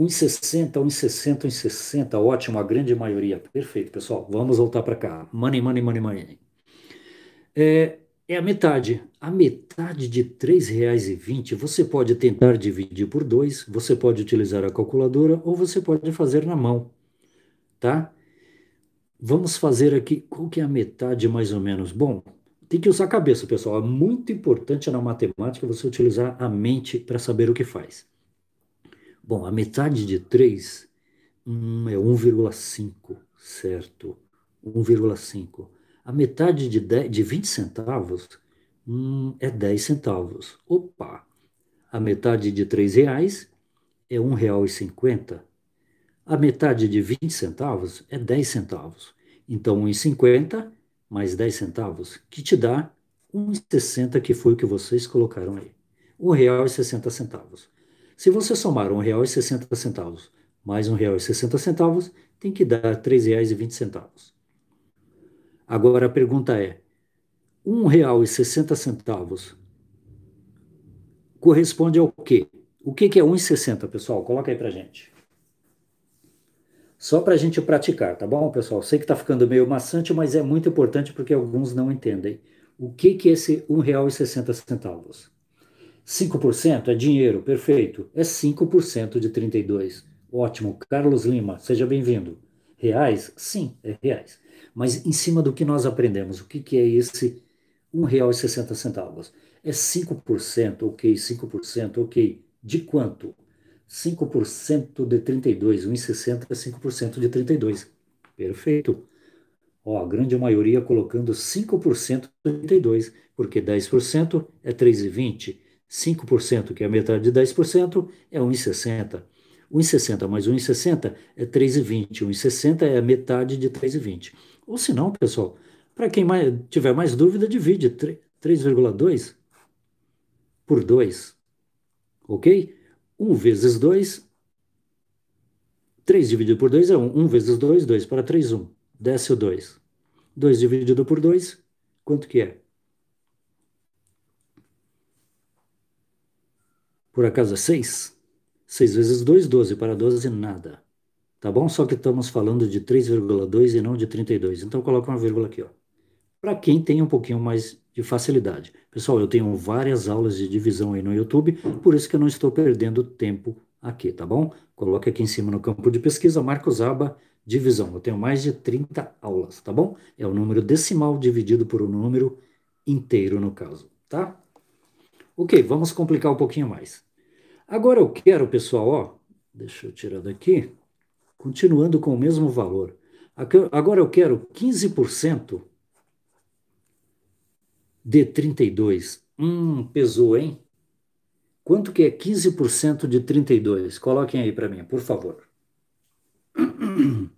1,60, 1,60, 1,60, ótimo, a grande maioria. Perfeito, pessoal, vamos voltar para cá. Money, money, money, money. É, é a metade. A metade de R$ 3,20 você pode tentar dividir por 2, você pode utilizar a calculadora ou você pode fazer na mão, tá? Vamos fazer aqui, qual que é a metade mais ou menos? Bom, tem que usar a cabeça, pessoal. É muito importante na matemática você utilizar a mente para saber o que faz. Bom, a metade de 3 hum, é 1,5, certo? 1,5. A metade de, 10, de 20 centavos hum, é 10 centavos. Opa! A metade de 3 reais é R$ 1,50. A metade de 20 centavos é 10 centavos. Então, 1,50 mais 10 centavos, que te dá 1,60, que foi o que vocês colocaram aí. R$ 1,60. Se você somar R$ 1,60 mais R$ 1,60, tem que dar R$ 3,20. Agora a pergunta é: R$ 1,60 corresponde ao quê? O que, que é 1,60, pessoal? Coloca aí pra gente. Só para a gente praticar, tá bom, pessoal? Sei que está ficando meio maçante, mas é muito importante porque alguns não entendem. O que, que é esse R$ 1,60? 5% é dinheiro, perfeito. É 5% de 32. Ótimo. Carlos Lima, seja bem-vindo. Reais? Sim, é reais. Mas em cima do que nós aprendemos, o que, que é esse R$ 1,60? É 5%, ok, 5%, ok. De quanto? 5% de 32. 1,60 é 5% de 32. Perfeito. Ó, a grande maioria colocando 5% de 32, porque 10% é 3,20 5%, que é a metade de 10%, é 1,60. 1,60 mais 1,60 é 3,20. 1,60 é a metade de 3,20. Ou se não, pessoal, para quem mais, tiver mais dúvida, divide 3,2 por 2. Ok? 1 vezes 2, 3 dividido por 2 é 1. 1 vezes 2, 2 para 3, 1. Desce o 2. 2 dividido por 2, quanto que é? Por acaso é 6? 6 vezes 2, 12. Para 12, nada. Tá bom? Só que estamos falando de 3,2 e não de 32. Então, coloca uma vírgula aqui, ó. Para quem tem um pouquinho mais de facilidade. Pessoal, eu tenho várias aulas de divisão aí no YouTube, por isso que eu não estou perdendo tempo aqui, tá bom? Coloca aqui em cima no campo de pesquisa, Marcos Aba, divisão. Eu tenho mais de 30 aulas, tá bom? É o número decimal dividido por um número inteiro, no caso, tá? Ok, vamos complicar um pouquinho mais. Agora eu quero, pessoal, ó, deixa eu tirar daqui, continuando com o mesmo valor. Agora eu quero 15% de 32. Hum, pesou, hein? Quanto que é 15% de 32? Coloquem aí para mim, por favor.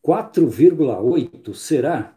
Quatro vírgula oito será?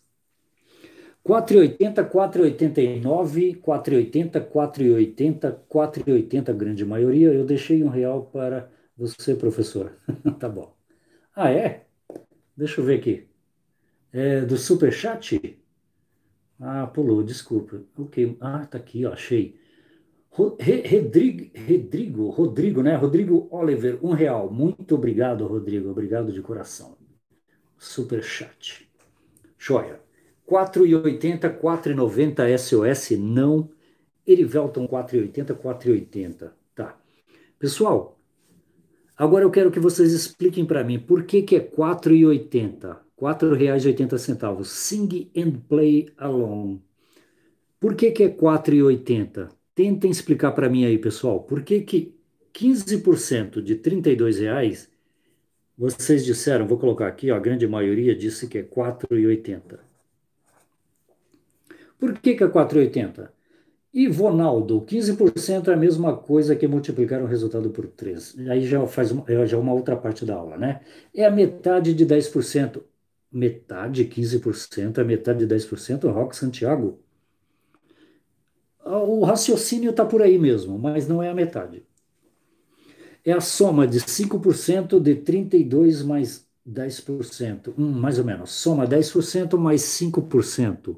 4,80, 4,89, 4,80, 4,80, 4,80, grande maioria. Eu deixei um real para você, professor. tá bom. Ah, é? Deixa eu ver aqui. É do Superchat? Ah, pulou, desculpa. Ok. Ah, tá aqui, ó, achei. Rodrigo, Rodrigo, Rodrigo, né? Rodrigo Oliver, um real. Muito obrigado, Rodrigo. Obrigado de coração. Super chat. Joia. 4,80, 4,90 SOS, não. Erivelton 4,80, 4,80. Tá. Pessoal, agora eu quero que vocês expliquem para mim por que, que é 4,80, R$ 4,80. Sing and play alone. Por que, que é 4,80? Tentem explicar para mim aí, pessoal, por que, que 15% de R$ reais vocês disseram, vou colocar aqui, ó, a grande maioria disse que é R$ 4,80. Por que, que é 480? E Vonaldo, 15% é a mesma coisa que multiplicar o resultado por 3. Aí já faz uma, já é uma outra parte da aula, né? É a metade de 10%. Metade, 15%, é a metade de 10%, Roque Santiago. Ah, o raciocínio está por aí mesmo, mas não é a metade. É a soma de 5% de 32 mais 10%. Hum, mais ou menos. Soma 10% mais 5%.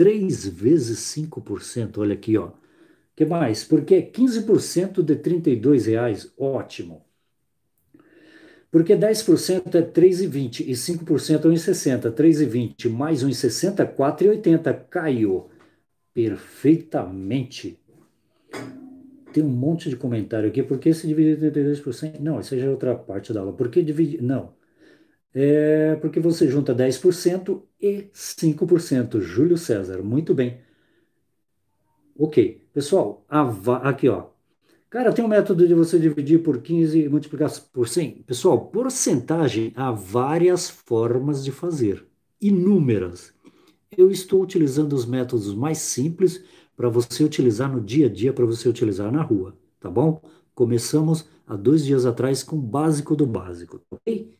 3 vezes 5%. Olha aqui, ó. que mais? Porque 15% de R$ reais, ótimo. Porque 10% é 3,20 e 5% é 1,60. 3,20 mais 1,60, 4,80. Caiu perfeitamente. Tem um monte de comentário aqui. Por que se dividir 32%? Não, essa já é outra parte da aula. Por que dividir? Não. É porque você junta 10% e 5%. Júlio César, muito bem. Ok, pessoal, aqui ó. Cara, tem um método de você dividir por 15 e multiplicar por 100. Pessoal, porcentagem há várias formas de fazer, inúmeras. Eu estou utilizando os métodos mais simples para você utilizar no dia a dia, para você utilizar na rua, tá bom? Começamos há dois dias atrás com o básico do básico, ok?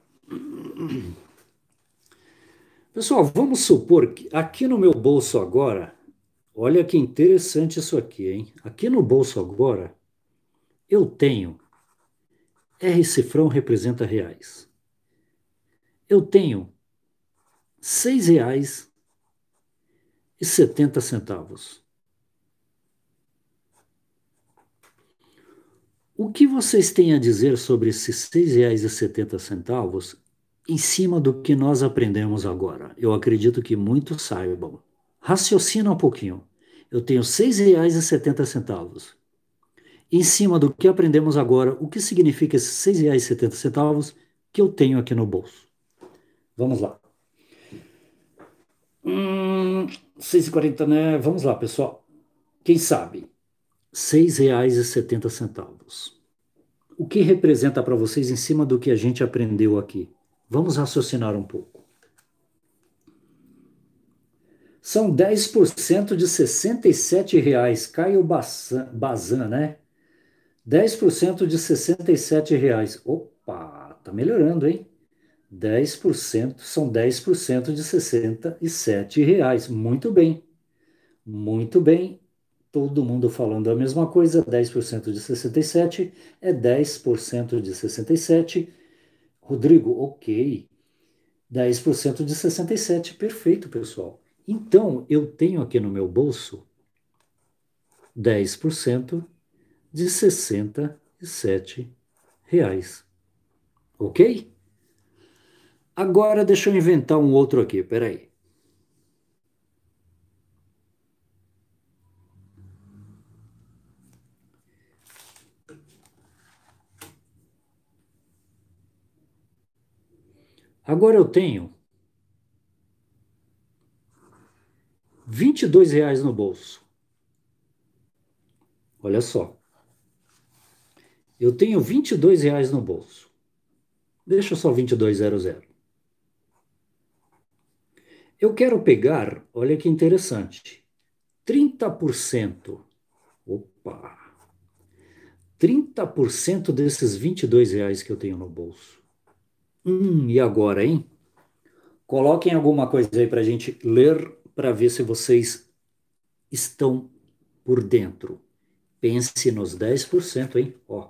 Pessoal, vamos supor que aqui no meu bolso agora, olha que interessante isso aqui, hein? Aqui no bolso agora, eu tenho R cifrão representa reais. Eu tenho R$ 6,70. O que vocês têm a dizer sobre esses R$ 6,70 em cima do que nós aprendemos agora? Eu acredito que muitos saibam. Raciocina um pouquinho. Eu tenho R$ 6,70. Em cima do que aprendemos agora, o que significa esses R$ 6,70 que eu tenho aqui no bolso? Vamos lá. Hum, 6,40, né? Vamos lá, pessoal. Quem sabe? R$ 6,70. O que representa para vocês em cima do que a gente aprendeu aqui? Vamos raciocinar um pouco. São 10% de R$ 67,00. Caio Bazan, né? 10% de R$ 67,00. Opa, tá melhorando, hein? 10% são 10% de R$ 67,00. Muito bem. Muito bem todo mundo falando a mesma coisa, 10% de 67 é 10% de 67. Rodrigo, ok. 10% de 67, perfeito, pessoal. Então, eu tenho aqui no meu bolso 10% de 67 reais. Ok? Agora deixa eu inventar um outro aqui, peraí. Agora eu tenho R$ reais no bolso. Olha só. Eu tenho R$ reais no bolso. Deixa só 2200. Eu quero pegar, olha que interessante, 30%. Opa! 30% desses 22 reais que eu tenho no bolso. Hum, e agora, hein? Coloquem alguma coisa aí para a gente ler, para ver se vocês estão por dentro. Pense nos 10%, hein? Ó.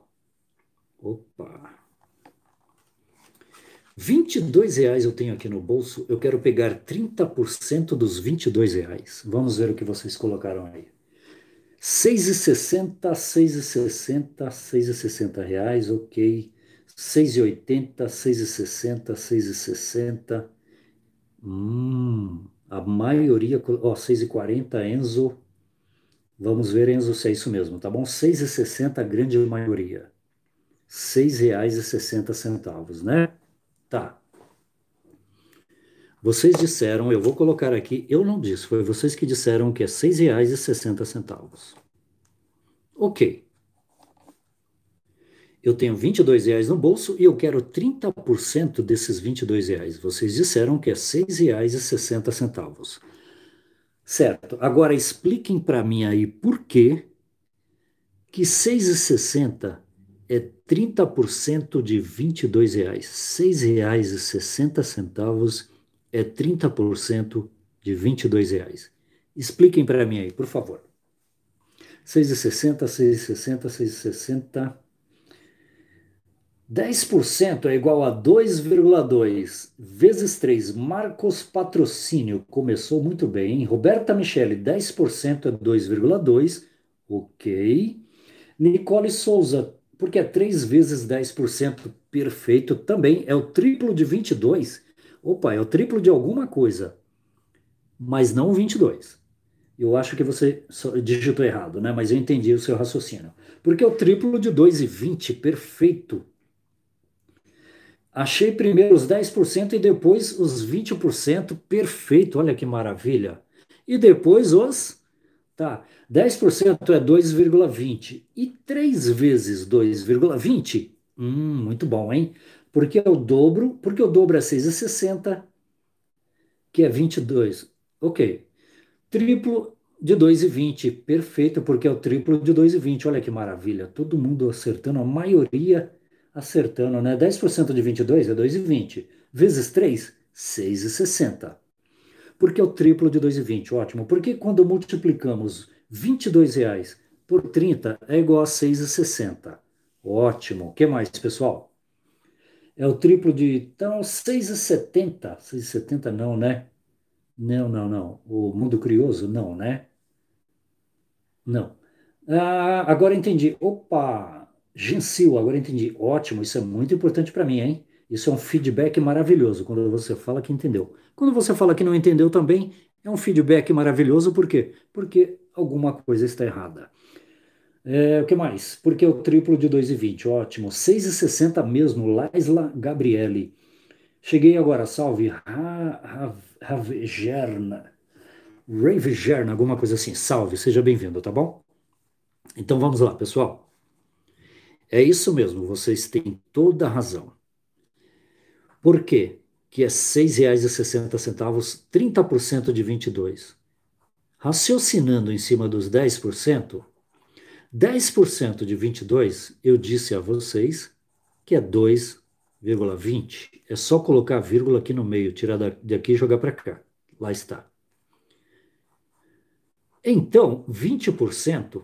Opa. R$ reais eu tenho aqui no bolso, eu quero pegar 30% dos R$ reais. Vamos ver o que vocês colocaram aí. 6,60, 6,60, 6,60 reais, ok. 6,80, 6,60, 6,60. Hum, a maioria, ó, 6,40, Enzo. Vamos ver, Enzo, se é isso mesmo, tá bom? 6,60, a grande maioria. R$ 6,60, né? Tá. Vocês disseram, eu vou colocar aqui, eu não disse, foi vocês que disseram que é R$ 6,60. Ok eu tenho 22 reais no bolso e eu quero 30% desses 22 reais. Vocês disseram que é R$ centavos, Certo. Agora expliquem para mim aí por que que 6,60 é 30% de 22 reais. 6 reais e 60 centavos é 30% de 22 reais. Expliquem para mim aí, por favor. 6,60, 6,60, 6,60... 10% é igual a 2,2 vezes 3. Marcos Patrocínio começou muito bem. Hein? Roberta Michele, 10% é 2,2. Ok. Nicole Souza, porque é 3 vezes 10%, perfeito também. É o triplo de 22. Opa, é o triplo de alguma coisa, mas não 22. Eu acho que você digitou errado, né? Mas eu entendi o seu raciocínio. Porque é o triplo de 2,20, perfeito. Achei primeiro os 10% e depois os 20%. Perfeito, olha que maravilha. E depois os. Tá, 10% é 2,20. E 3 vezes 2,20? Hum, muito bom, hein? Porque é o dobro, porque o dobro é 6,60, que é 22. Ok. Triplo de 2,20. Perfeito, porque é o triplo de 2,20. Olha que maravilha. Todo mundo acertando, a maioria acertando, né? 10% de 22 é 2,20. Vezes 3, 6,60. Porque é o triplo de 2,20, ótimo. Porque quando multiplicamos 22 reais por 30 é igual a 6,60. Ótimo. O que mais, pessoal? É o triplo de, então, 6,70. 6,70 não, né? Não, não, não. O mundo curioso, não, né? Não. Ah, agora entendi. Opa, Gensil, agora entendi. Ótimo, isso é muito importante para mim, hein? Isso é um feedback maravilhoso quando você fala que entendeu. Quando você fala que não entendeu também, é um feedback maravilhoso, por quê? Porque alguma coisa está errada. É, o que mais? Porque é o triplo de 2,20, ótimo. 6,60 mesmo, Laisla Gabriele. Cheguei agora, salve. Ravegerna. Ravegerna, alguma coisa assim. Salve, seja bem-vindo, tá bom? Então vamos lá, pessoal. É isso mesmo, vocês têm toda a razão. Por quê? Que é R$ 6,60, 30% de 22. Raciocinando em cima dos 10%, 10% de 22, eu disse a vocês que é 2,20. É só colocar a vírgula aqui no meio, tirar daqui e jogar para cá. Lá está. Então, 20%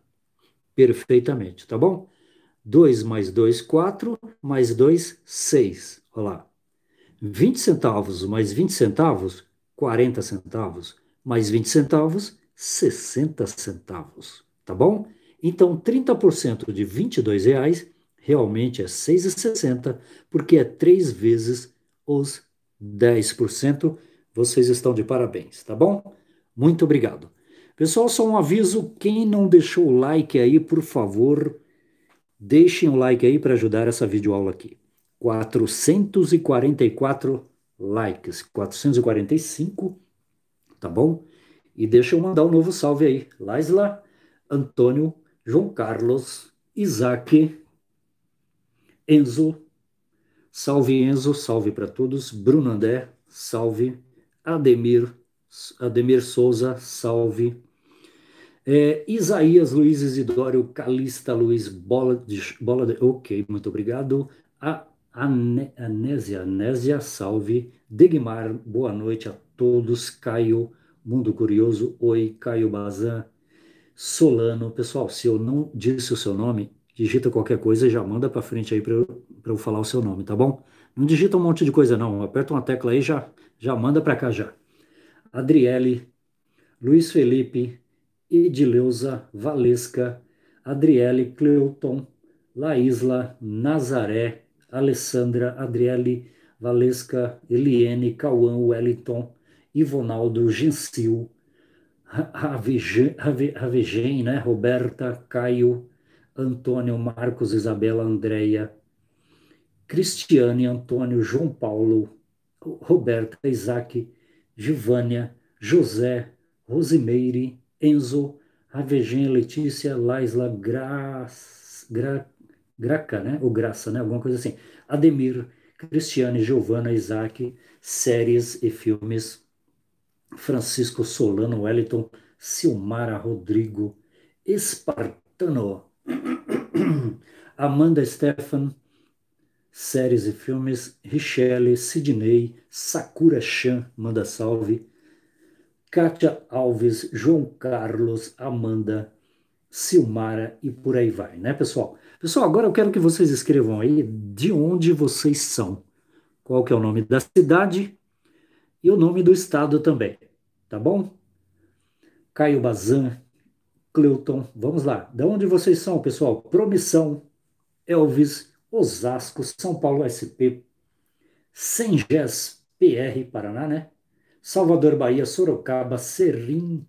perfeitamente, tá bom? 2 mais 2, 4, mais 2, 6. Olha lá. 20 centavos mais 20 centavos, 40 centavos. Mais 20 centavos, 60 centavos, tá bom? Então, 30% de 22 reais realmente é 6,60, porque é 3 vezes os 10%. Vocês estão de parabéns, tá bom? Muito obrigado. Pessoal, só um aviso: quem não deixou o like aí, por favor, deixem o like aí para ajudar essa videoaula aqui. 444 likes, 445, tá bom? E deixa eu mandar um novo salve aí. Laisla, Antônio, João Carlos, Isaac, Enzo, salve Enzo, salve para todos. Bruno André, salve. Ademir, Ademir Souza, salve. É, Isaías Luiz Isidório Calista Luiz Bola de, Bola de, Ok, muito obrigado. A Anésia, Anésia, salve. Degmar, boa noite a todos. Caio, Mundo Curioso, oi. Caio Bazan, Solano. Pessoal, se eu não disse o seu nome, digita qualquer coisa e já manda para frente aí para eu, pra eu falar o seu nome, tá bom? Não digita um monte de coisa, não. Aperta uma tecla aí já já manda para cá já. Adriele, Luiz Felipe, Edileuza Valesca, Adriele Cleuton, Laísla Nazaré, Alessandra Adriele Valesca, Eliene Cauã Wellington, Ivonaldo Gensil, Ravegem, né? Roberta, Caio, Antônio, Marcos, Isabela, Andréia, Cristiane, Antônio, João Paulo, Roberta, Isaac, Givânia, José, Rosimeire, Enzo, Avegen, Letícia, Laisla, Graça, Gra, Graca, né? Ou Graça, né? Alguma coisa assim. Ademir, Cristiane, Giovana, Isaac, séries e filmes. Francisco Solano, Wellington, Silmara, Rodrigo, Espartano, Amanda Stefan, séries e filmes, Richelle, Sidney, Sakura Chan, manda salve, Kátia Alves, João Carlos, Amanda, Silmara e por aí vai, né, pessoal? Pessoal, agora eu quero que vocês escrevam aí de onde vocês são, qual que é o nome da cidade e o nome do estado também, tá bom? Caio Bazan, Cleuton, vamos lá. De onde vocês são, pessoal? Promissão, Elvis, Osasco, São Paulo SP, Sengés, PR, Paraná, né? Salvador, Bahia, Sorocaba, Serrim.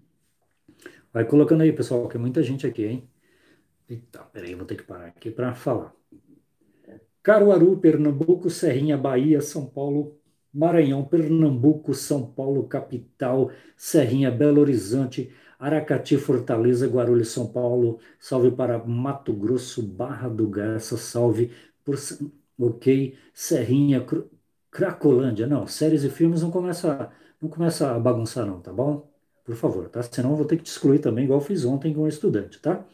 Vai colocando aí, pessoal, que é muita gente aqui, hein? Eita, peraí, vou ter que parar aqui para falar. Caruaru, Pernambuco, Serrinha, Bahia, São Paulo, Maranhão, Pernambuco, São Paulo, capital, Serrinha, Belo Horizonte, Aracati, Fortaleza, Guarulhos, São Paulo, salve para Mato Grosso, Barra do Garça, salve por, ok, Serrinha, Cr Cracolândia, não, séries e filmes não a. Não começa a bagunçar não, tá bom? Por favor, tá? Senão eu vou ter que te excluir também, igual fiz ontem com um estudante, tá?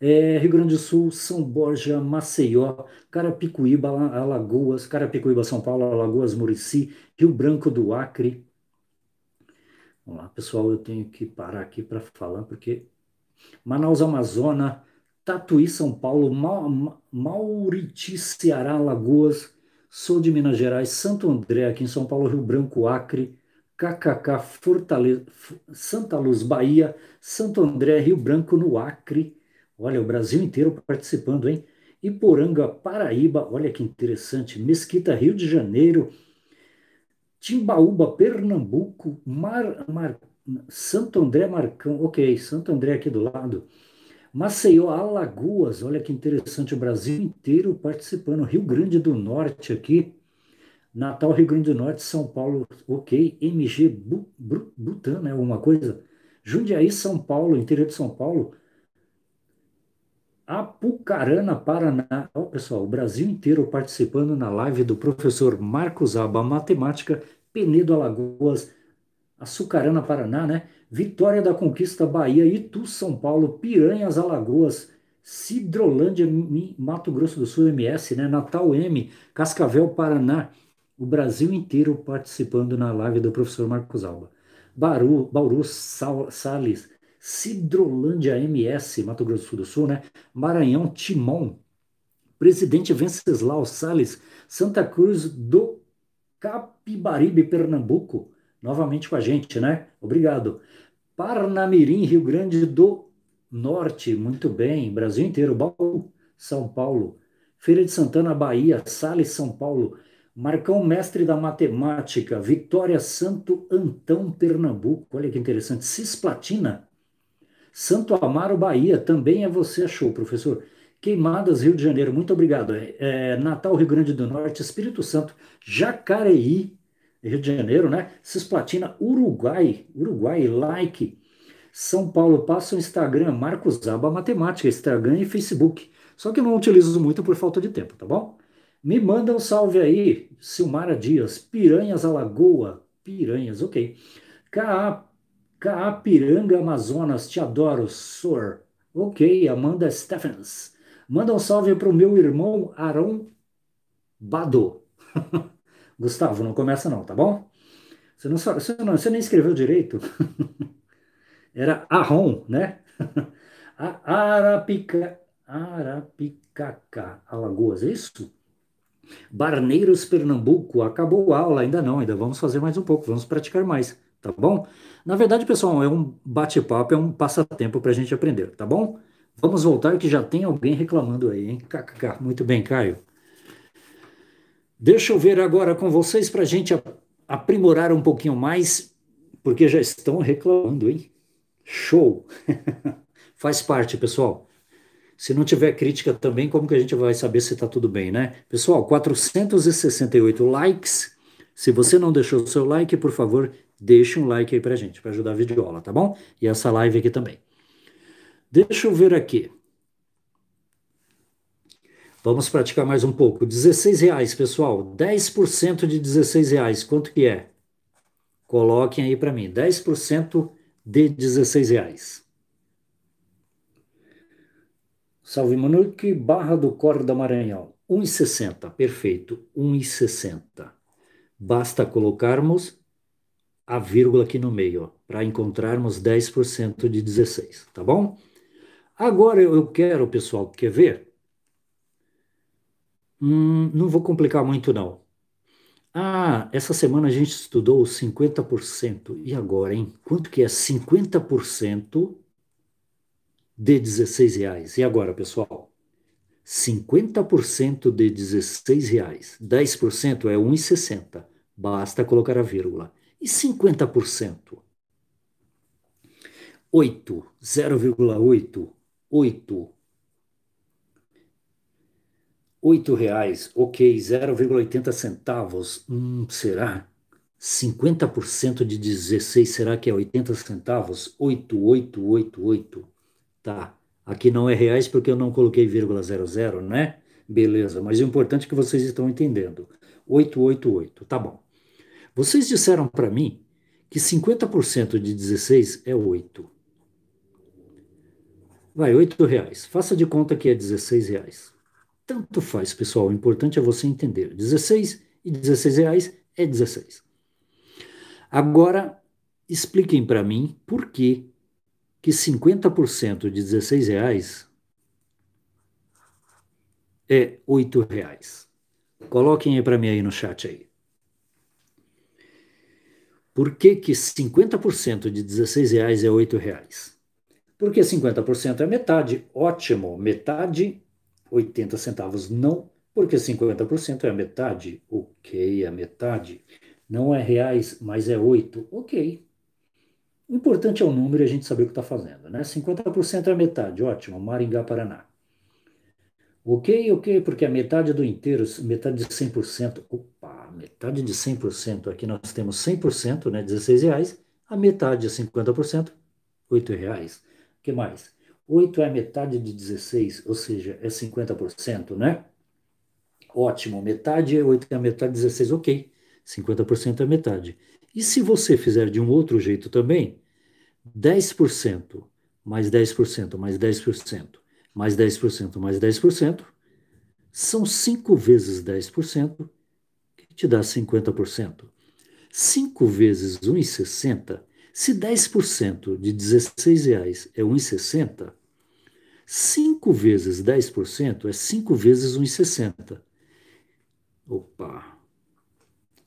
É, Rio Grande do Sul, São Borja, Maceió, Carapicuíba, Alagoas, Carapicuíba, São Paulo, Alagoas, Murici, Rio Branco do Acre. Vamos lá, pessoal, eu tenho que parar aqui para falar, porque Manaus, Amazonas, Tatuí, São Paulo, Ma Mauriti, Ceará, Alagoas, sou de Minas Gerais, Santo André, aqui em São Paulo, Rio Branco, Acre, KKK Fortaleza, Santa Luz, Bahia, Santo André, Rio Branco, no Acre. Olha, o Brasil inteiro participando, hein? Iporanga, Paraíba, olha que interessante. Mesquita, Rio de Janeiro. Timbaúba, Pernambuco, Mar, Mar, Santo André, Marcão. Ok, Santo André aqui do lado. Maceió, Alagoas, olha que interessante, o Brasil inteiro participando. Rio Grande do Norte aqui. Natal, Rio Grande do Norte, São Paulo, ok, MG, Bu, Bu, Butan, né, alguma coisa. Jundiaí, São Paulo, interior de São Paulo. Apucarana, Paraná. Ó, pessoal, o Brasil inteiro participando na live do professor Marcos Aba, Matemática, Penedo, Alagoas, Açucarana, Paraná, né? Vitória da Conquista, Bahia, Itu, São Paulo, Piranhas, Alagoas, Cidrolândia, Mato Grosso do Sul, MS, né? Natal M, Cascavel, Paraná, o Brasil inteiro participando na live do professor Marcos Alba. Baru, Bauru, Sal, Salles, Cidrolândia MS, Mato Grosso do Sul, né? Maranhão, Timon, Presidente Venceslau Salles, Santa Cruz do Capibaribe, Pernambuco, novamente com a gente, né? Obrigado. Parnamirim, Rio Grande do Norte, muito bem. Brasil inteiro, Baú, São Paulo. Feira de Santana, Bahia, Salles, São Paulo. Marcão Mestre da Matemática, Vitória Santo Antão, Pernambuco. Olha que interessante. Cisplatina, Santo Amaro, Bahia. Também é você, achou professor. Queimadas, Rio de Janeiro. Muito obrigado. É, é, Natal, Rio Grande do Norte, Espírito Santo, Jacareí, Rio de Janeiro, né? Cisplatina, Uruguai, Uruguai, like. São Paulo, passa o Instagram, Marcos Aba Matemática, Instagram e Facebook. Só que eu não utilizo muito por falta de tempo, tá bom? Me manda um salve aí, Silmara Dias. Piranhas Alagoa. Piranhas, ok. Caapiranga Amazonas. Te adoro, Sor. Ok, Amanda Stephens. Manda um salve para o meu irmão Aaron Bado. Gustavo, não começa não, tá bom? Você não, você não, você nem escreveu direito. Era Aron, né? A Arapica, Arapicaca, Alagoas, é isso? Barneiros, Pernambuco, acabou a aula? Ainda não, ainda vamos fazer mais um pouco, vamos praticar mais, tá bom? Na verdade, pessoal, é um bate-papo, é um passatempo para a gente aprender, tá bom? Vamos voltar que já tem alguém reclamando aí, hein? KKK. Muito bem, Caio. Deixa eu ver agora com vocês para a gente aprimorar um pouquinho mais, porque já estão reclamando, hein? Show! Faz parte, pessoal. Se não tiver crítica também, como que a gente vai saber se está tudo bem, né? Pessoal, 468 likes. Se você não deixou o seu like, por favor, deixe um like aí para gente, para ajudar a videoaula, tá bom? E essa live aqui também. Deixa eu ver aqui. Vamos praticar mais um pouco. 16 reais, pessoal. 10% de 16 reais. Quanto que é? Coloquem aí para mim. 10% de 16 reais. Salve Manuque, Barra do Corda Maranhão. 1,60, perfeito, 1,60. Basta colocarmos a vírgula aqui no meio, para encontrarmos 10% de 16, tá bom? Agora eu quero, pessoal, quer ver? Hum, não vou complicar muito, não. Ah, essa semana a gente estudou 50%. E agora, hein? Quanto que é 50%? de 16 reais. E agora, pessoal? 50% de 16 reais. 10% é 1,60. Basta colocar a vírgula. E 50%? 8, 0,8, 8. 8 reais, ok, 0,80 centavos. Hum, será? 50% de 16, será que é 80 centavos? 8, 8, 8, 8. Tá. Aqui não é reais porque eu não coloquei vírgula zero zero, né? Beleza, mas o importante é que vocês estão entendendo. 888, tá bom. Vocês disseram para mim que 50% de 16 é 8. Vai, 8 reais. Faça de conta que é 16 reais. Tanto faz, pessoal. O importante é você entender. 16 e 16 reais é 16. Agora, expliquem para mim por que que 50% de 16 reais é 8 reais. Coloquem aí para mim aí no chat aí. Por que, que 50% de 16 reais é 8 reais? Porque 50% é metade, ótimo, metade, 80 centavos não, porque 50% é metade, ok, é metade. Não é reais, mas é 8, ok, o importante é o número e a gente saber o que está fazendo, né? 50% é a metade, ótimo, Maringá, Paraná. Ok, ok, porque a metade do inteiro, metade de 100%, opa, metade de 100%, aqui nós temos 100%, né, 16 reais, a metade de 50%, 8 reais. O que mais? 8 é a metade de 16, ou seja, é 50%, né? Ótimo, metade é 8 é a metade é de 16, ok. 50% é a metade. E se você fizer de um outro jeito também, 10% mais 10% mais 10% mais 10% mais 10% são 5 vezes 10%, que te dá 50%. 5 vezes 1,60, se 10% de R$16,00 é 1,60, 5 vezes 10% é 5 vezes 1,60. Opa!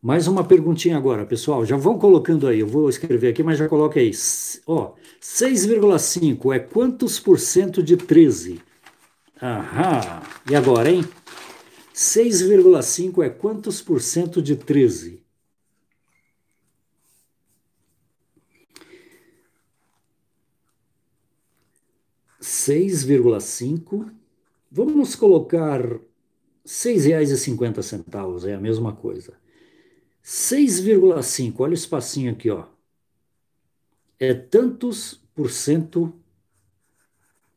Mais uma perguntinha agora, pessoal. Já vão colocando aí, eu vou escrever aqui, mas já coloca aí. Ó, 6,5 é quantos por cento de 13? Aham. E agora, hein? 6,5 é quantos por cento de 13? Seis vírgula cinco. Vamos colocar seis reais e cinquenta centavos. É a mesma coisa. 6,5, olha o espacinho aqui, ó. É tantos por cento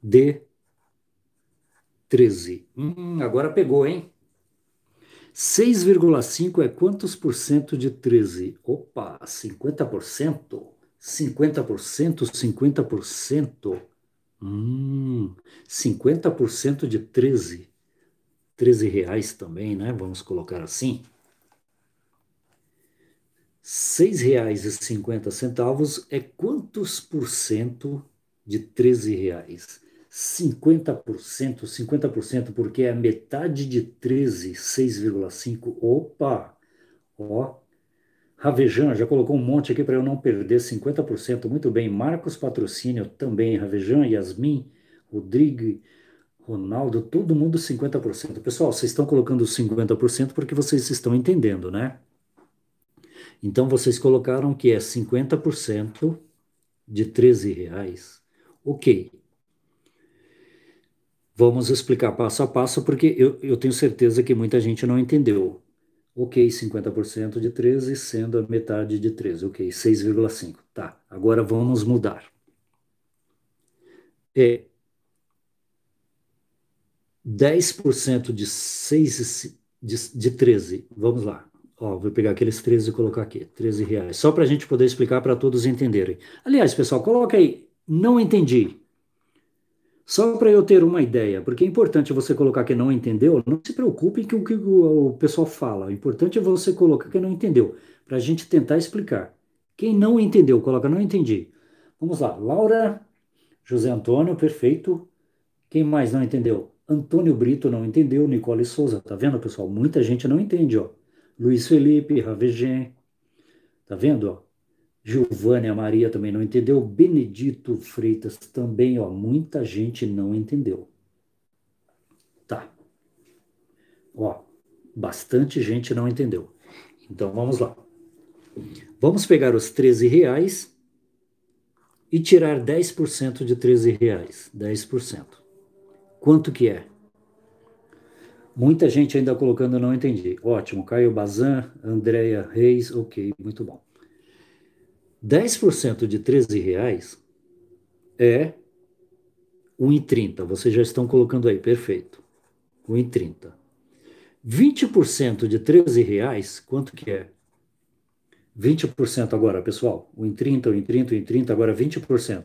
de 13. Hum, agora pegou, hein? 6,5 é quantos por cento de 13? Opa, 50%? 50%, 50%. Hum, 50% de 13. 13 reais também, né? Vamos colocar assim. 6,50 é quantos por cento de 13 reais? 50%, 50%, porque é a metade de 13, 6,5. Opa! Ó, Ravejan já colocou um monte aqui para eu não perder 50%. Muito bem. Marcos Patrocínio também, Ravejan, Yasmin, Rodrigo, Ronaldo, todo mundo 50%. Pessoal, vocês estão colocando 50% porque vocês estão entendendo, né? Então vocês colocaram que é 50% de 13 reais. Ok. Vamos explicar passo a passo, porque eu, eu tenho certeza que muita gente não entendeu. Ok, 50% de 13, sendo a metade de 13. Ok, 6,5. Tá, agora vamos mudar. É 10% de, 6, de, de 13. Vamos lá. Ó, vou pegar aqueles 13 e colocar aqui, 13 reais, só para a gente poder explicar para todos entenderem. Aliás, pessoal, coloca aí, não entendi. Só para eu ter uma ideia, porque é importante você colocar que não entendeu, não se preocupe com o que o pessoal fala, o importante é você colocar que não entendeu, para a gente tentar explicar. Quem não entendeu, coloca não entendi. Vamos lá, Laura, José Antônio, perfeito. Quem mais não entendeu? Antônio Brito não entendeu, Nicole Souza, tá vendo, pessoal? Muita gente não entende, ó. Luiz Felipe, Ravegem, tá vendo? Giovânia Maria também não entendeu, Benedito Freitas também, ó, muita gente não entendeu. Tá. Ó, bastante gente não entendeu. Então vamos lá. Vamos pegar os 13 reais e tirar 10% de 13 reais. 10%. Quanto que é? Muita gente ainda colocando não entendi. Ótimo, Caio Bazan, Andréia Reis, ok, muito bom. 10% de 13 reais é 1,30. Vocês já estão colocando aí, perfeito. 1,30. 20% de 13 reais, quanto que é? 20% agora, pessoal. 1,30, 1,30, 1,30, agora 20%.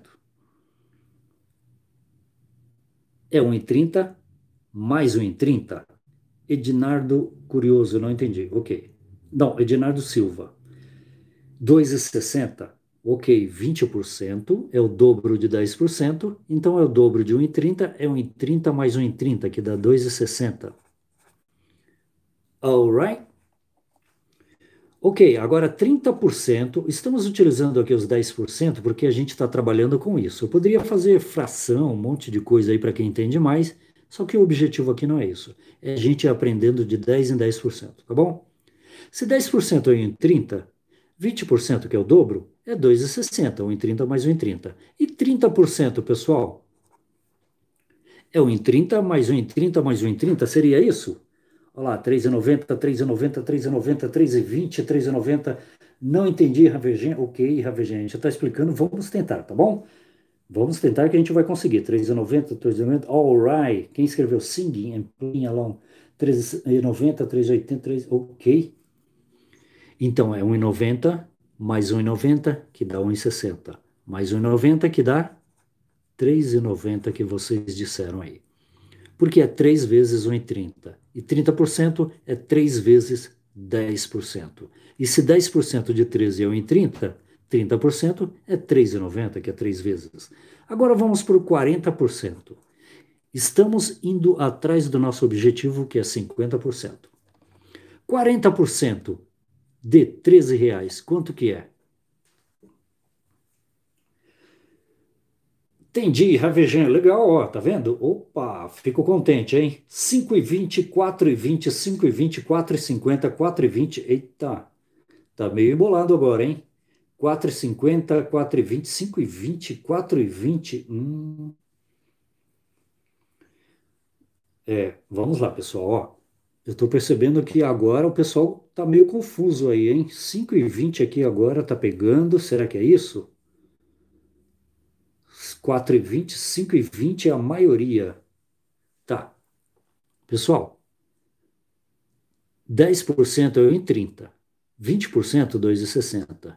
É 1,30 mais 1,30. Edinardo Curioso, não entendi. Ok. Não, Edinardo Silva. 2,60. Ok, 20% é o dobro de 10%, então é o dobro de 1,30, é 1,30 mais 1,30, que dá 2,60. All right. Ok, agora 30%, estamos utilizando aqui os 10% porque a gente está trabalhando com isso. Eu poderia fazer fração, um monte de coisa aí para quem entende mais, só que o objetivo aqui não é isso. É a gente aprendendo de 10 em 10%, tá bom? Se 10% é 1 em 30, 20%, que é o dobro, é 2,60, 1 em 30 mais 1 em 30. E 30%, pessoal, é 1 em 30 mais 1 em 30 mais 1 em 30, seria isso? Olha lá, 3,90, 3,90, 3,90, 3,20, 3,90. Não entendi, Ravegen. Ok, Ravegen, a gente está explicando, vamos tentar, tá bom? Vamos tentar que a gente vai conseguir. 3,90, 3,90. All right. Quem escreveu Singing and Playing Along? 3,90, 3,80, Ok. Então, é 1,90 mais 1,90 que dá 1,60. Mais 1,90 que dá 3,90 que vocês disseram aí. Porque é 3 vezes 1,30. E 30% é 3 vezes 10%. E se 10% de 13 é 1,30, 30% é 3,90, que é três vezes. Agora vamos para o 40%. Estamos indo atrás do nosso objetivo, que é 50%. 40% de 13 reais, quanto que é? Entendi, Ravejan, legal, ó, tá vendo? Opa, fico contente, hein? 5,20, 4,20, 5,20, 4,50, 4,20, eita, tá meio embolado agora, hein? 4,50, 4,20, 5,20, 4,20. Hum. É, vamos lá, pessoal. Ó, eu estou percebendo que agora o pessoal está meio confuso aí, hein? 5,20 aqui agora está pegando. Será que é isso? 4,20, 5,20 é a maioria. Tá. Pessoal, 10% é 1,30. 20% 2,60.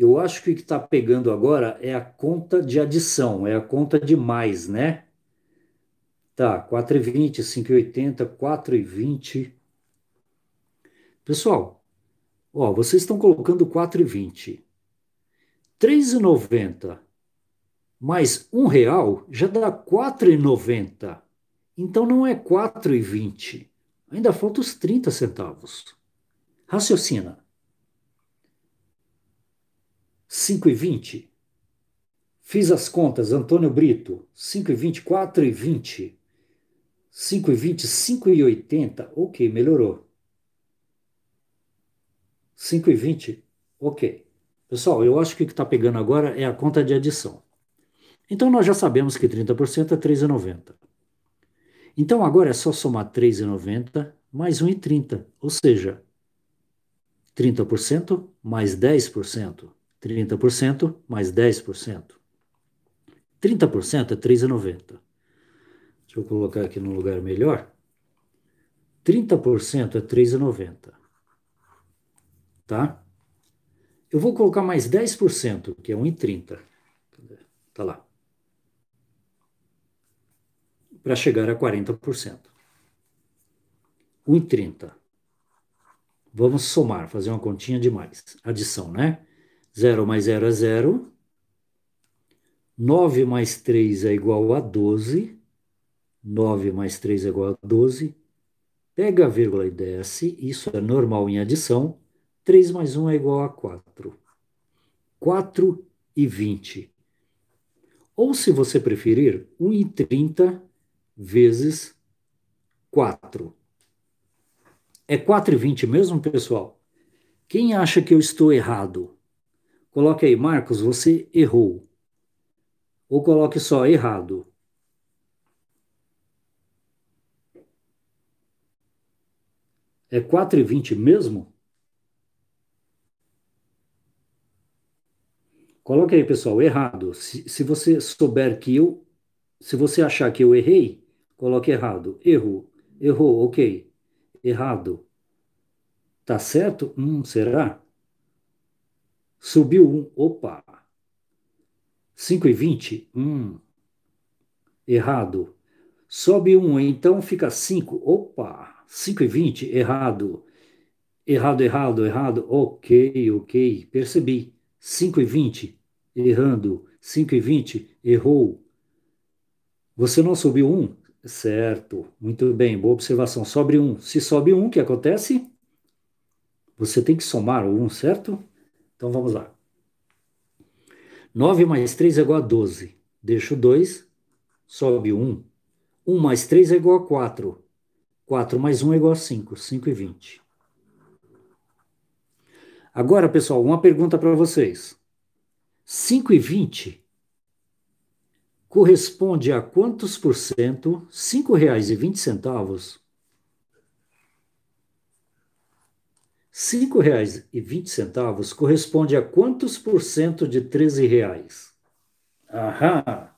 Eu acho que o que está pegando agora é a conta de adição, é a conta de mais, né? Tá, 4,20, 5,80, 4,20. Pessoal, ó, vocês estão colocando 4,20. 3,90 mais um real já dá 4,90. Então não é 4,20. Ainda falta os 30 centavos. Raciocina. 5 e 20. Fiz as contas, Antônio Brito, 5 e 20, 4 e 20. 5 e 20, 5 e 80, ok, melhorou. 5 e 20, ok. Pessoal, eu acho que o que está pegando agora é a conta de adição. Então, nós já sabemos que 30% é 3,90. Então, agora é só somar 3,90 mais 1,30, ou seja, 30% mais 10%. 30% mais 10%. 30% é 3,90. Deixa eu colocar aqui num lugar melhor. 30% é 3,90. Tá? Eu vou colocar mais 10%, que é 1,30. Tá lá. Para chegar a 40%. 1,30. Vamos somar, fazer uma continha demais. Adição, né? 0 mais 0 é 0. 9 mais 3 é igual a 12. 9 mais 3 é igual a 12. Pega a vírgula e desce. Isso é normal em adição. 3 mais 1 é igual a 4. 4 e 20. Ou, se você preferir, 1 e 30 vezes 4. É 4 e 20 mesmo, pessoal? Quem acha que eu estou errado? Coloque aí, Marcos, você errou. Ou coloque só errado. É 4 e 20 mesmo? Coloque aí, pessoal, errado. Se, se você souber que eu. Se você achar que eu errei, coloque errado. Erro. Errou, ok. Errado. Tá certo? Hum, será? Subiu um. Opa! 5 e 20? Hum. Errado. Sobe um, então fica 5. Opa! 5 e 20? Errado. Errado, errado, errado. Ok, ok. Percebi. 5 e 20? Errando. 5 e 20? Errou. Você não subiu um? Certo. Muito bem. Boa observação. Sobe um. Se sobe um, o que acontece? Você tem que somar o um, certo? Então vamos lá. 9 mais 3 é igual a 12. Deixo 2, sobe 1. 1 mais 3 é igual a 4. 4 mais 1 é igual a 5. 5 e 20. Agora, pessoal, uma pergunta para vocês. 5 e 20 corresponde a quantos por cento? R$ 5,20 R$ 5,20 corresponde a quantos por cento de R$ reais? Ahá!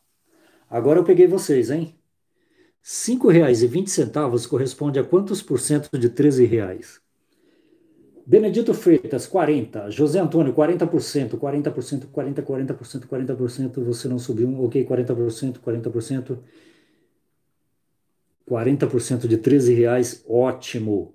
Agora eu peguei vocês, hein? R$ 5,20 corresponde a quantos por cento de R$ reais? Benedito Freitas, 40%. José Antônio, 40%. 40%, 40%, 40%, 40%. Você não subiu um, ok, 40%, 40%. 40% de 13 reais, ótimo.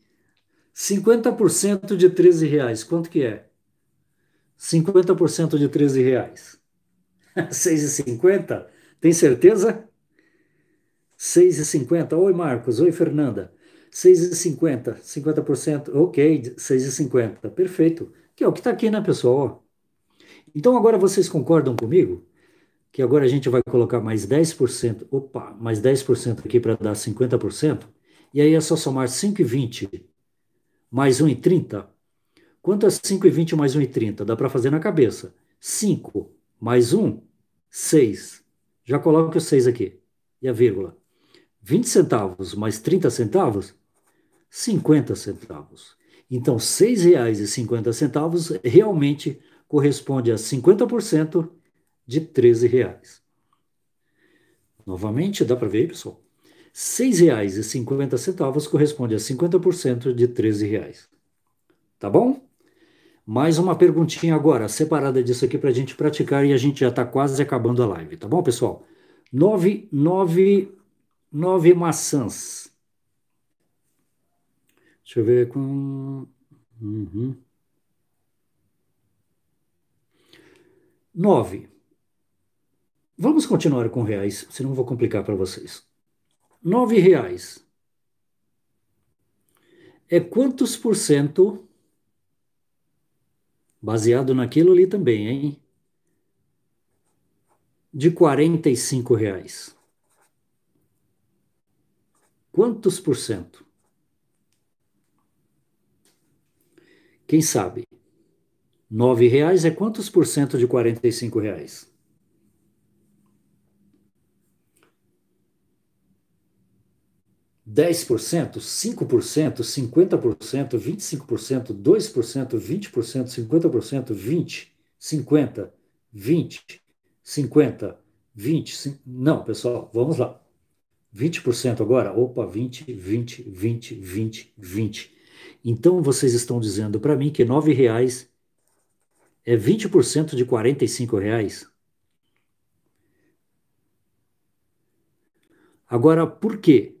50% de 13 reais, quanto que é? 50% de 13 reais. 6,50? Tem certeza? 6,50. Oi, Marcos. Oi, Fernanda. 6,50. 50%. Ok, 6,50. Perfeito. Que é o que está aqui, né, pessoal? Então, agora vocês concordam comigo? Que agora a gente vai colocar mais 10%. Opa, mais 10% aqui para dar 50%. E aí é só somar 5,20 mais 1,30? Quanto é 5,20 mais 1,30? Dá para fazer na cabeça. 5 mais 1, 6. Já coloco o 6 aqui. E a vírgula. 20 centavos mais 30 centavos, 50 centavos. Então, R$ 6,50 realmente corresponde a 50% de R$ 13. Novamente, dá para ver aí, pessoal? R$ 6,50 corresponde a 50% de R$ reais. Tá bom? Mais uma perguntinha agora, separada disso aqui para a gente praticar e a gente já está quase acabando a live, tá bom, pessoal? Nove, nove, nove maçãs. Deixa eu ver com. Uhum. Nove. Vamos continuar com reais, senão vou complicar para vocês nove reais é quantos por cento, baseado naquilo ali também, hein? De quarenta e cinco reais. Quantos por cento? Quem sabe? Nove reais é quantos por cento de quarenta e cinco reais? 10%, 5%, 50%, 25%, 2%, 20%, 50%, 20, 50, 20, 50, 20, não, pessoal, vamos lá. 20% agora, opa, 20, 20, 20, 20, 20. Então vocês estão dizendo para mim que R$ reais é 20% de R$ reais? Agora, por quê?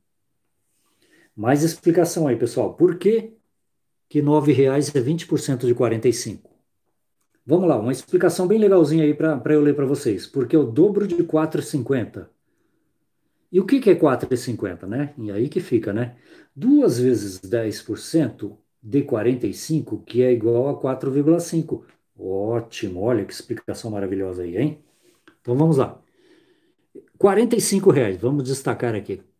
Mais explicação aí, pessoal. Por que que R$ 9,00 é 20% de R$ 45,00? Vamos lá, uma explicação bem legalzinha aí para eu ler para vocês. Porque é o dobro de R$ 4,50. E o que, que é 4,50, né? E aí que fica, né? Duas vezes 10% de 45, que é igual a 4,5. Ótimo, olha que explicação maravilhosa aí, hein? Então vamos lá. R$ 45,00, vamos destacar aqui.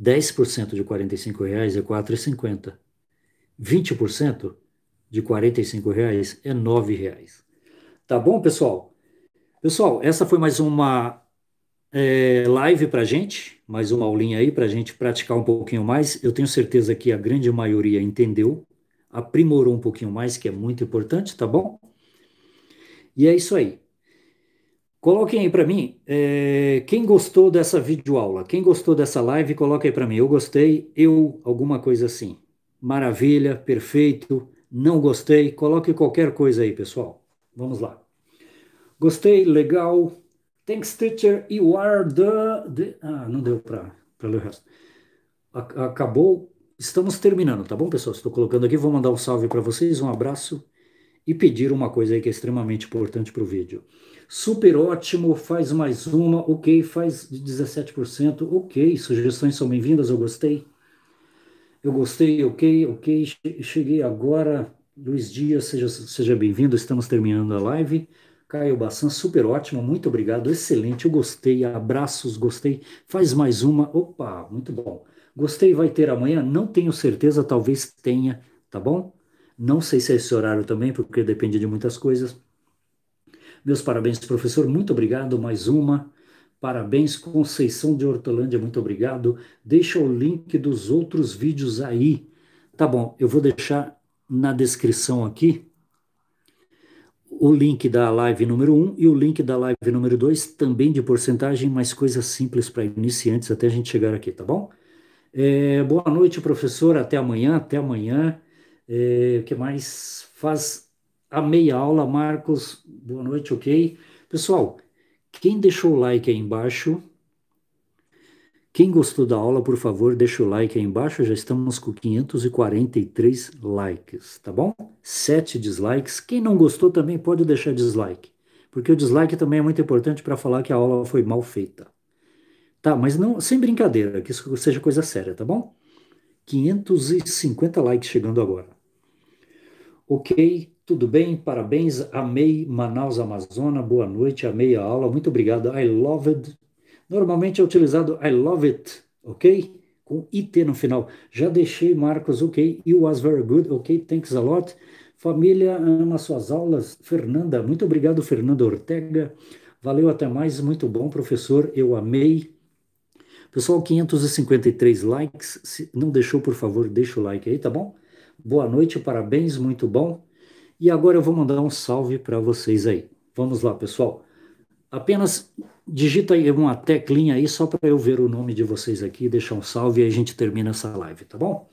10% de R$ reais é R$ 4,50. 20% de R$ reais é R$ reais. Tá bom, pessoal? Pessoal, essa foi mais uma é, live para gente, mais uma aulinha aí para gente praticar um pouquinho mais. Eu tenho certeza que a grande maioria entendeu, aprimorou um pouquinho mais, que é muito importante, tá bom? E é isso aí. Coloquem aí para mim, é, quem gostou dessa videoaula, quem gostou dessa live, coloquem aí para mim. Eu gostei, eu, alguma coisa assim. Maravilha, perfeito, não gostei, coloque qualquer coisa aí, pessoal. Vamos lá. Gostei, legal. Thanks, teacher, you are the... the... Ah, não deu para ler o resto. Acabou, estamos terminando, tá bom, pessoal? Estou colocando aqui, vou mandar um salve para vocês, um abraço e pediram uma coisa aí que é extremamente importante para o vídeo. Super ótimo, faz mais uma, ok, faz de 17%, ok, sugestões são bem-vindas, eu gostei. Eu gostei, ok, ok, cheguei agora, Luiz Dias, seja, seja bem-vindo, estamos terminando a live. Caio Bassan, super ótimo, muito obrigado, excelente, eu gostei, abraços, gostei, faz mais uma, opa, muito bom. Gostei, vai ter amanhã? Não tenho certeza, talvez tenha, tá bom? Não sei se é esse horário também, porque depende de muitas coisas. Meus parabéns, professor. Muito obrigado. Mais uma. Parabéns, Conceição de Hortolândia. Muito obrigado. Deixa o link dos outros vídeos aí. Tá bom, eu vou deixar na descrição aqui o link da live número 1 um, e o link da live número 2, também de porcentagem, mas coisas simples para iniciantes até a gente chegar aqui, tá bom? É, boa noite, professor. Até amanhã. Até amanhã. É, o que mais faz a meia aula, Marcos? Boa noite, ok? Pessoal, quem deixou o like aí embaixo, quem gostou da aula, por favor, deixa o like aí embaixo. Já estamos com 543 likes, tá bom? Sete dislikes. Quem não gostou também pode deixar dislike, porque o dislike também é muito importante para falar que a aula foi mal feita. Tá, mas não, sem brincadeira, que isso seja coisa séria, tá bom? 550 likes chegando agora. Ok, tudo bem, parabéns, amei Manaus, Amazônia, boa noite, amei a aula, muito obrigado, I loved. Normalmente é utilizado I love it, ok? Com IT no final. Já deixei, Marcos, ok, you was very good, ok, thanks a lot. Família, ama suas aulas. Fernanda, muito obrigado, Fernanda Ortega. Valeu, até mais, muito bom, professor, eu amei. Pessoal, 553 likes. Se não deixou, por favor, deixa o like aí, tá bom? boa noite, parabéns, muito bom. E agora eu vou mandar um salve para vocês aí. Vamos lá, pessoal. Apenas digita aí uma teclinha aí só para eu ver o nome de vocês aqui, deixar um salve e a gente termina essa live, tá bom?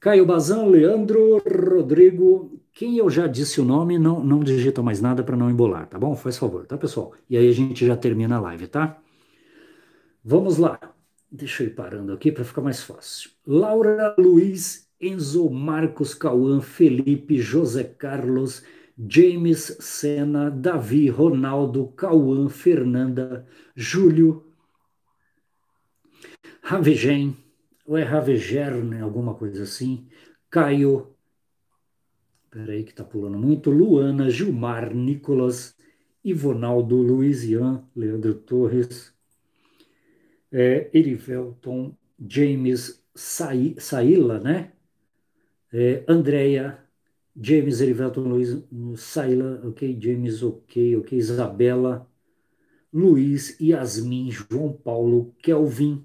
Caio Bazan, Leandro, Rodrigo, quem eu já disse o nome, não, não digita mais nada para não embolar, tá bom? Faz favor, tá, pessoal? E aí a gente já termina a live, tá? Vamos lá. Deixa eu ir parando aqui para ficar mais fácil. Laura Luiz Enzo, Marcos, Cauã, Felipe, José Carlos, James, Senna, Davi, Ronaldo, Cauã, Fernanda, Júlio, Ravegen, ou é Ravegerne, alguma coisa assim, Caio, peraí que tá pulando muito, Luana, Gilmar, Nicolas, Ivonaldo, Luizian, Leandro Torres, é, Erivelton, James, Saí, Saíla, né? é, Andrea, James Erivelton Luiz, Saila, ok, James, ok, ok, Isabela, Luiz, Yasmin, João Paulo, Kelvin,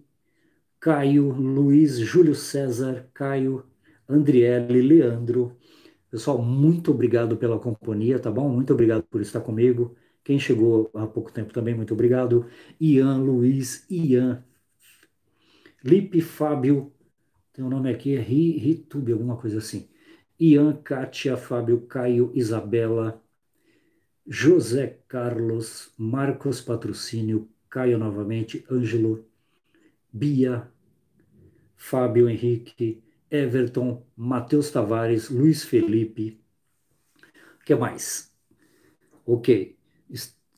Caio, Luiz, Júlio César, Caio, Andriele, Leandro. Pessoal, muito obrigado pela companhia, tá bom? Muito obrigado por estar comigo. Quem chegou há pouco tempo também, muito obrigado. Ian, Luiz, Ian, Lipe, Fábio, tem o um nome aqui, é Ritube, alguma coisa assim. Ian, Kátia, Fábio, Caio, Isabela, José Carlos, Marcos Patrocínio, Caio novamente, Ângelo, Bia, Fábio Henrique, Everton, Matheus Tavares, Luiz Felipe. O que mais? Ok.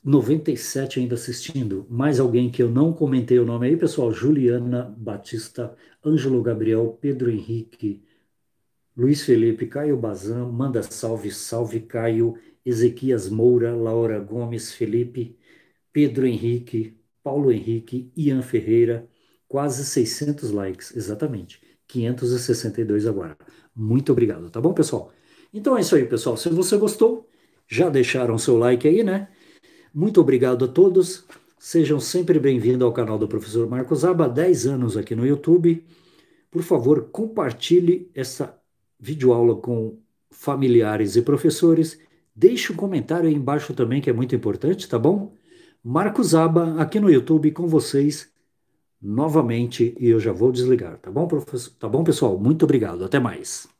97 ainda assistindo. Mais alguém que eu não comentei o nome aí, pessoal? Juliana Batista, Ângelo Gabriel, Pedro Henrique, Luiz Felipe, Caio Bazan, manda salve, salve Caio, Ezequias Moura, Laura Gomes, Felipe, Pedro Henrique, Paulo Henrique, Ian Ferreira, quase 600 likes, exatamente, 562 agora. Muito obrigado, tá bom, pessoal? Então é isso aí, pessoal. Se você gostou, já deixaram seu like aí, né? Muito obrigado a todos. Sejam sempre bem-vindos ao canal do professor Marcos Aba, 10 anos aqui no YouTube. Por favor, compartilhe essa videoaula com familiares e professores. Deixe um comentário aí embaixo também, que é muito importante, tá bom? Marcos Aba, aqui no YouTube, com vocês novamente. E eu já vou desligar, tá bom, professor? Tá bom, pessoal? Muito obrigado. Até mais.